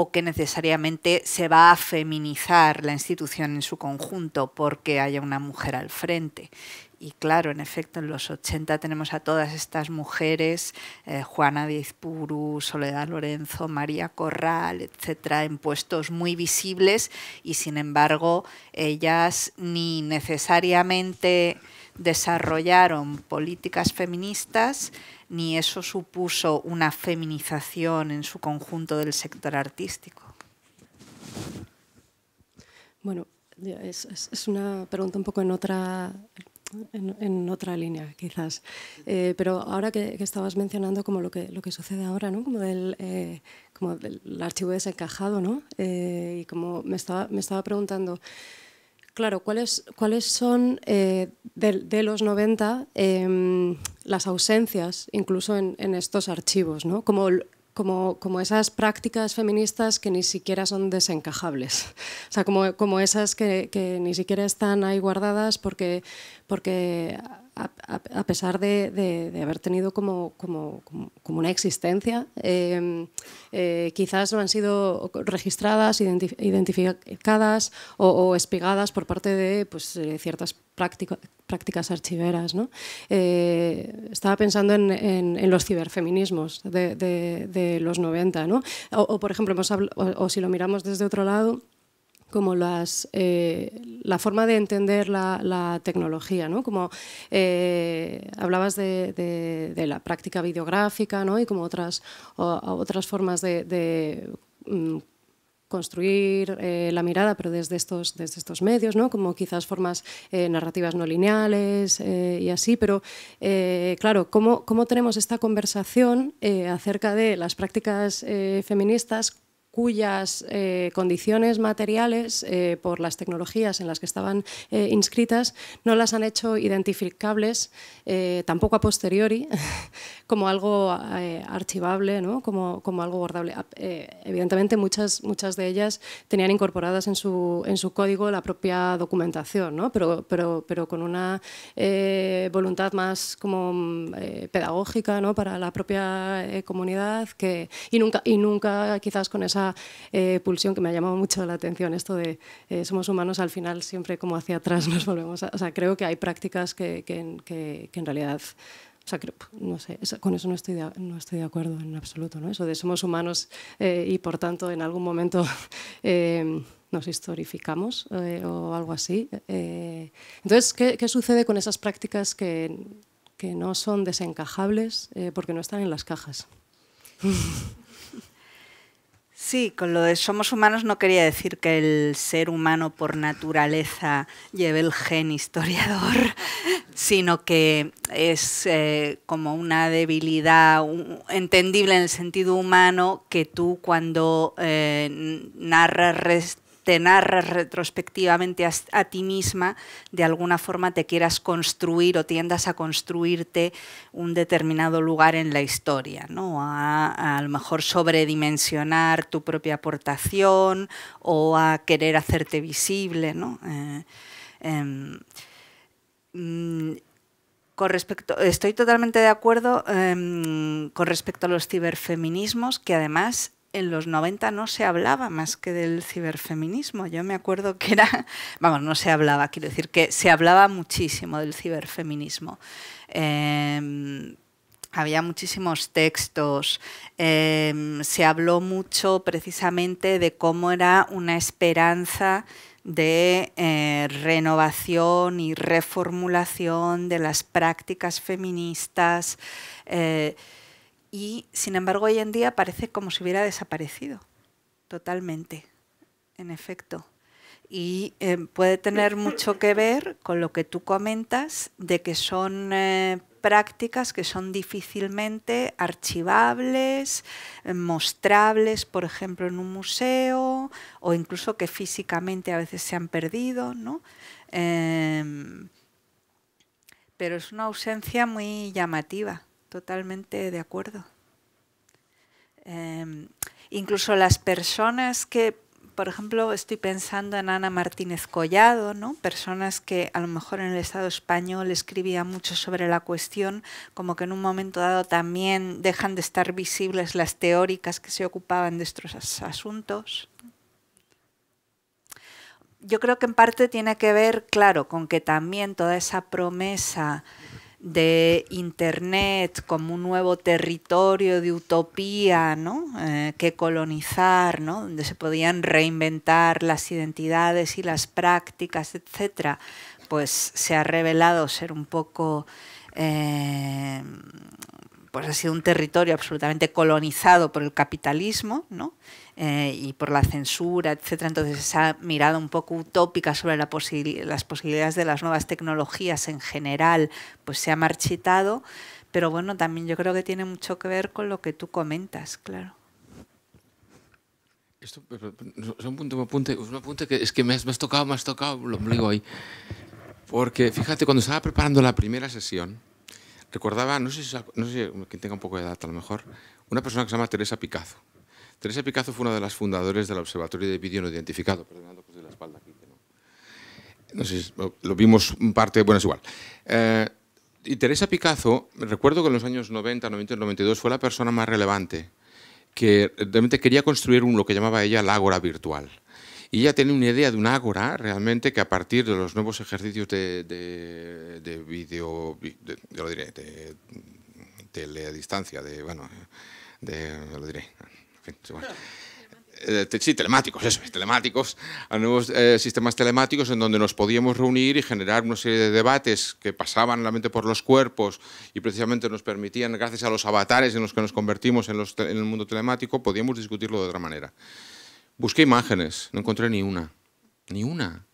o que necesariamente se va a feminizar la institución en su conjunto porque haya una mujer al frente. Y claro, en efecto, en los 80 tenemos a todas estas mujeres, eh, Juana Juana Diezpuru, Soledad Lorenzo, María Corral, etcétera, en puestos muy visibles y sin embargo ellas ni necesariamente desarrollaron políticas feministas, ni eso supuso una feminización en su conjunto del sector artístico? Bueno, es, una pregunta un poco en otra, en, otra línea, quizás. Eh, pero ahora que, estabas mencionando como lo que, lo que sucede ahora, como, del, eh, como del archivo desencajado, ¿no? Eh, y como me estaba, me estaba preguntando, Claro, ¿cuáles, cuáles son eh, de, los 90 em, las ausencias, incluso en, en estos archivos, ¿no? como, como, como, esas prácticas feministas que ni siquiera son desencajables? O sea, como, como esas que, que, ni siquiera están ahí guardadas porque, porque a, pesar de, haber tenido como, una existencia, em, eh, quizás no han sido registradas, identificadas o, o, espigadas por parte de pues, eh, ciertas prácticas archiveras. Eh, estaba pensando en, los ciberfeminismos de, los 90, o, por ejemplo, o si lo miramos desde otro lado, como las, eh, la forma de entender la, tecnología, ¿no? Como eh, hablabas de, la práctica videográfica, Y como otras, otras formas de, mm, construir eh, la mirada, pero desde estos, desde estos medios, ¿no? como quizás formas narrativas no lineales y así, pero claro, ¿cómo, ¿cómo, tenemos esta conversación acerca de las prácticas feministas cuyas eh, condiciones materiales, eh, por las tecnologías en las que estaban eh, inscritas, no las han hecho identificables, tampoco a posteriori, como algo archivable, ¿no? como, como, algo guardable. Ah, evidentemente, muchas, muchas de ellas tenían incorporadas en su, en su código la propia documentación, ¿no? pero, pero, pero con una voluntad más como, pedagógica ¿no? para la propia comunidad que, y, nunca, y nunca quizás con esa eh, pulsión que me ha llamado mucho la atención, esto de eh, somos humanos al final siempre como hacia atrás nos volvemos. A, o sea, creo que hay prácticas que, que, que, en realidad... O sea, creo, no sé, con eso no estoy, de, no estoy de acuerdo en absoluto, ¿no? Eso de somos humanos eh, y por tanto en algún momento nos historificamos o algo así. entonces, ¿qué, ¿qué sucede con esas prácticas que que no son desencajables porque no están en las cajas. Sí, con lo de somos humanos no quería decir que el ser humano por naturaleza lleve el gen historiador, sino que es eh, como una debilidad entendible en el sentido humano que tú cuando eh, narras te narras retrospectivamente a, ti misma, de alguna forma te quieras construir o tiendas a construirte un determinado lugar en la historia, ¿no? a, lo mejor sobredimensionar tu propia aportación o a querer hacerte visible. ¿no? Eh, em, mm, con respecto, estoy totalmente de acuerdo em, con respecto a los ciberfeminismos, que además en los 90 no se hablaba más que del ciberfeminismo. Yo me acuerdo que era, vamos, no se hablaba, quiero decir que se hablaba muchísimo del ciberfeminismo. Em, había muchísimos textos, em, se habló mucho precisamente de cómo era una esperanza de eh, renovación y reformulación de las prácticas feministas. Eh, y sin embargo hoy en día parece como si hubiera desaparecido totalmente, en efecto. Y eh, puede tener mucho que ver con lo que tú comentas de que son eh, prácticas que son difícilmente archivables, eh, mostrables, por ejemplo, en un museo, o incluso que físicamente a veces se han perdido, ¿no? Em, pero es una ausencia muy llamativa totalmente de acuerdo. Em, incluso las personas que, por ejemplo, estoy pensando en Ana Martínez Collado, ¿no? personas que a lo mejor en el Estado español escribía mucho sobre la cuestión, como que en un momento dado también dejan de estar visibles las teóricas que se ocupaban de estos asuntos yo creo que en parte tiene que ver, claro, con que también toda esa promesa de Internet como un nuevo territorio de utopía ¿no? Eh, que colonizar, ¿no? donde se podían reinventar las identidades y las prácticas, etc., pues se ha revelado ser un poco... Eh, pues ha sido un territorio absolutamente colonizado por el capitalismo, ¿no? Eh, y por la censura, etcétera. Entonces, esa mirada un poco utópica sobre la las posibilidades de las nuevas tecnologías en general, pues se ha marchitado. Pero bueno, también yo creo que tiene mucho que ver con lo que tú comentas, claro. Esto, es un punto, apunte, que es que me has, tocado, me has tocado lo digo ahí. Porque fíjate, cuando estaba preparando la primera sesión, recordaba, no sé, si, no sé quien tenga un poco de edad a lo mejor, una persona que se llama Teresa Picazo. Teresa Picazo fue una de las fundadoras del Observatorio de Vídeo No Identificado, perdonando pues, de la espalda aquí, no. sé, lo vimos parte, bueno, es igual. Eh, y Teresa Picazo, recuerdo que en los años 90, 90, 92 fue la persona más relevante que realmente quería construir un, lo que llamaba ella la ágora virtual. Y ella tenía una idea de una ágora realmente que a partir de los nuevos ejercicios de, video, vídeo, de, yo lo diré, de, teledistancia, de, bueno, de, lo diré, eh, sí, telemáticos, eso, telemáticos, a nuevos eh, sistemas telemáticos en donde nos podíamos reunir y generar una serie de debates que pasaban la mente por los cuerpos y precisamente nos permitían, gracias a los avatares en los que nos convertimos en, el mundo telemático, podíamos discutirlo de otra manera. Busqué imágenes, no encontré ni una, ni una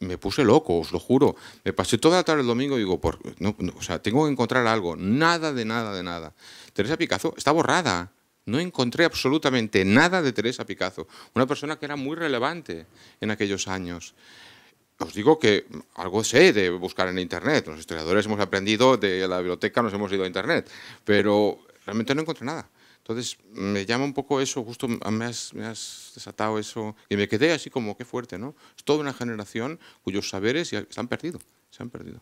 me puse loco, os lo juro. Me pasé toda la tarde el domingo y digo, por, o sea, tengo que encontrar algo. Nada de nada de nada. Teresa Picazo está borrada. No encontré absolutamente nada de Teresa Picazo, una persona que era muy relevante en aquellos años. Os digo que algo sé de buscar en Internet, los historiadores hemos aprendido, de la biblioteca nos hemos ido a Internet, pero realmente no encontré nada. Entonces me llama un poco eso, justo me has, me has, desatado eso y me quedé así como qué fuerte, ¿no? Es toda una generación cuyos saberes se han perdido, se han perdido.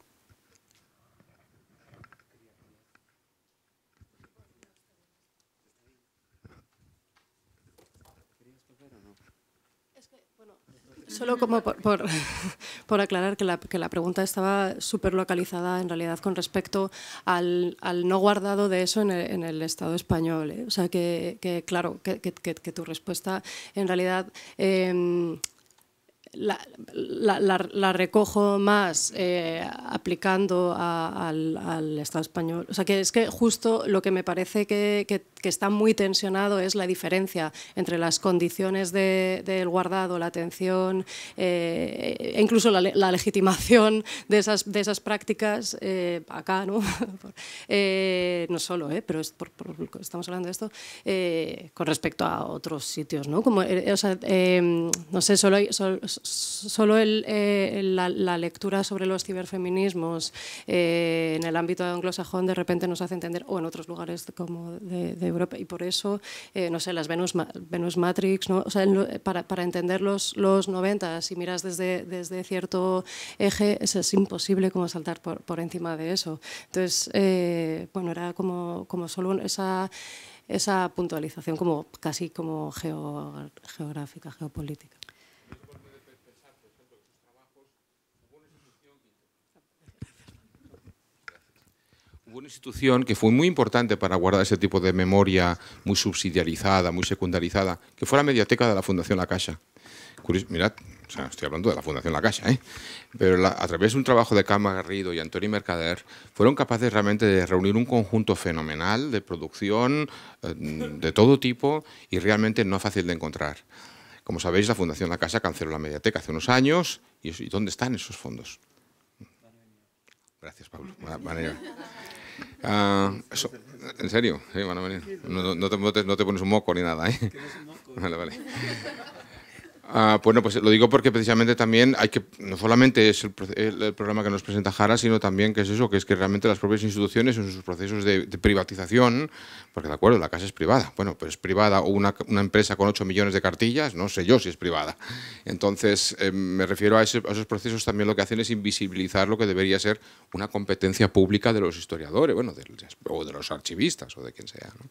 Solo como por, aclarar que la, que la, pregunta estaba súper localizada en realidad con respecto al, no guardado de eso en el, Estado español. ¿eh? O sea que, claro, que, tu respuesta en realidad... Em, la, recojo más eh, aplicando al, Estado español. O sea, que es que justo lo que me parece que, que está muy tensionado es la diferencia entre las condiciones del guardado, la atención eh, e incluso la, legitimación de esas, de esas prácticas eh, acá, ¿no? Eh, no solo, pero estamos hablando de esto, con respecto a otros sitios, ¿no? Como, o sea, em, no sé, solo, solo, la, lectura sobre los ciberfeminismos en el ámbito anglosajón de repente nos hace entender, o en otros lugares como de Europa y por eso, eh, no sé, las Venus, Matrix, o sea, eh, para, para, entender los, los 90, si miras desde, desde cierto eje, es, imposible como saltar por, por, encima de eso. Entonces, eh, bueno, era como, como solo esa, esa puntualización como casi como geo, geográfica, geopolítica. una institución que fue muy importante para guardar ese tipo de memoria muy subsidiarizada, muy secundarizada, que fue la mediateca de la Fundación La Caixa. mirad, estoy hablando de la Fundación La Caixa, ¿eh? pero a través de un trabajo de Cama Garrido y Antonio Mercader, fueron capaces realmente de reunir un conjunto fenomenal de producción eh, de todo tipo y realmente no fácil de encontrar. Como sabéis, la Fundación La Caixa canceló la mediateca hace unos años y, dónde están esos fondos? Gracias, Pablo. Ah, so, ¿En serio? Sí, van a venir. No, no, te, no, te, pones un moco ni nada, ¿eh? Vale, vale. Ah, bueno, pues lo digo porque precisamente también hay que, no solamente es el, el, programa que nos presenta Jara, sino también que es eso, que es que realmente las propias instituciones en sus procesos de, privatización, porque de acuerdo, la casa es privada, bueno, pues es privada o una, empresa con 8 millones de cartillas, no sé yo si es privada. Entonces, eh, me refiero a, esos procesos también lo que hacen es invisibilizar lo que debería ser una competencia pública de los historiadores, bueno, de, o de los archivistas o de quien sea, ¿no?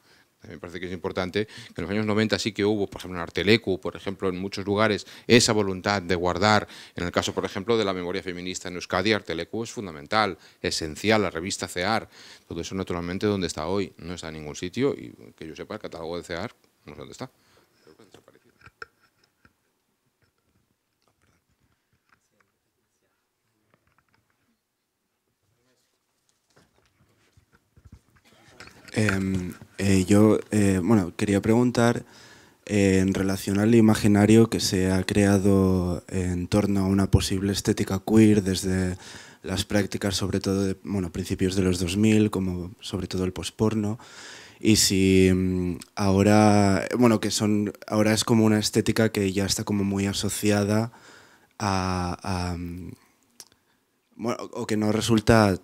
me parece que es importante, que en los años 90 sí que hubo, por ejemplo, en Artelecu, por ejemplo, en muchos lugares, esa voluntad de guardar, en el caso, por ejemplo, de la memoria feminista en Euskadi, Artelecu es fundamental, esencial, la revista CEAR, todo eso naturalmente donde está hoy, no está en ningún sitio y que yo sepa, el catálogo de CEAR no sé dónde está. Eh, eh, yo, eh, bueno, quería preguntar eh, en relación al imaginario que se ha creado en torno a una posible estética queer desde las prácticas, sobre todo, de, bueno, principios de los 2000, como sobre todo el posporno, y si mm, ahora, bueno, que son, ahora es como una estética que ya está como muy asociada a, mm, o que no resulta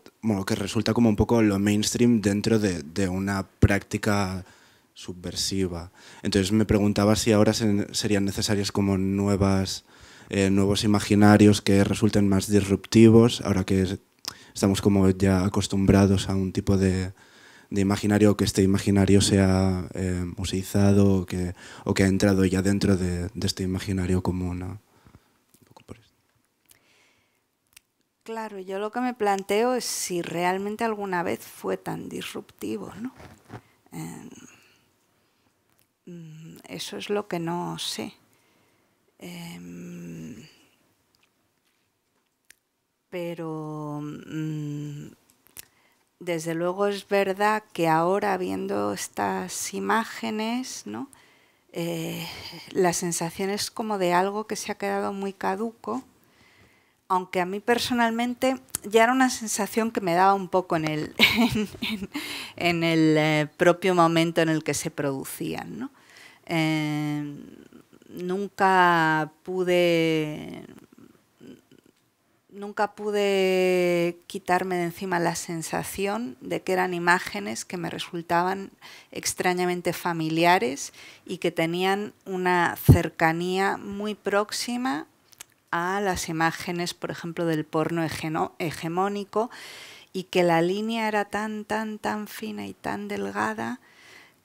que resulta como un poco lo mainstream dentro de, una práctica subversiva. Entonces me preguntaba si ahora serían necesarios como nuevas, eh, nuevos imaginarios que resulten más disruptivos, ahora que estamos como ya acostumbrados a un tipo de, de imaginario, que este imaginario sea eh, museizado o que, o que ha entrado ya dentro de, este imaginario común. una... Claro, yo lo que me planteo es si realmente alguna vez fue tan disruptivo, ¿no? Em, mm, eso es lo que no sé. Em, pero mm, desde luego es verdad que ahora viendo estas imágenes, ¿no? Eh, la sensación es como de algo que se ha quedado muy caduco aunque a mí personalmente ya era una sensación que me daba un poco en el, eh, propio momento en el que se producían. Em, nunca pude nunca pude quitarme de encima la sensación de que eran imágenes que me resultaban extrañamente familiares y que tenían una cercanía muy próxima a las imágenes, por ejemplo, del porno hegemónico y que la línea era tan, tan, tan fina y tan delgada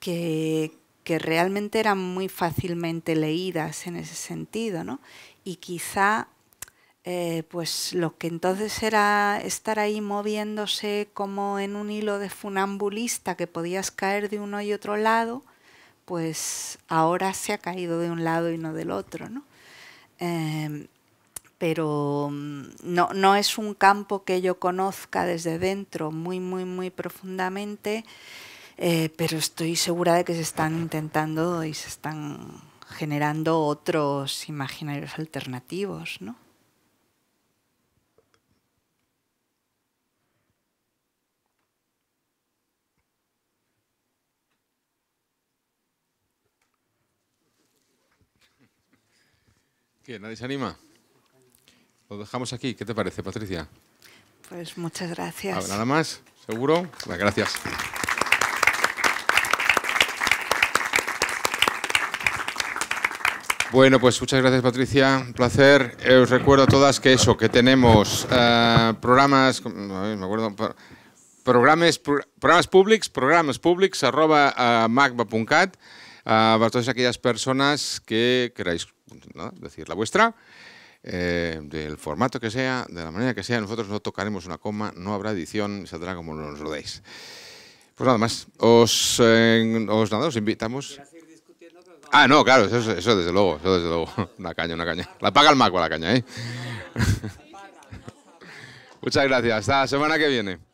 que, que realmente eran muy fácilmente leídas en ese sentido, ¿no? Y quizá eh, pues lo que entonces era estar ahí moviéndose como en un hilo de funambulista que podías caer de uno y otro lado, pues ahora se ha caído de un lado y no del otro. ¿no? Em, pero mm, no, es un campo que yo conozca desde dentro muy, muy, muy profundamente, eh, pero estoy segura de que se están intentando y se están generando otros imaginarios alternativos, ¿no? ¿Qué? ¿Nadie se anima? Lo dejamos aquí. ¿Qué te parece, Patricia? Pues muchas gracias. ¿Nada más? ¿Seguro? gracias. Bueno, pues muchas gracias Patricia, un placer. Eh, os recuerdo a todas que eso, que tenemos eh, programas... programas, eh, me acuerdo, programas publics, programas publics. arroba magba.cat, para todas aquellas personas que queráis decir la vuestra. Eh, del formato que sea, de la manera que sea, nosotros no tocaremos una coma, no habrá edición, saldrá como nos lo deis. Pues nada más, os, eh, os, nada, os invitamos. Ah, no, claro, eso, desde luego, eso desde luego. Una caña, una caña. La paga el maco la caña, ¿eh? Muchas gracias, hasta la semana que viene.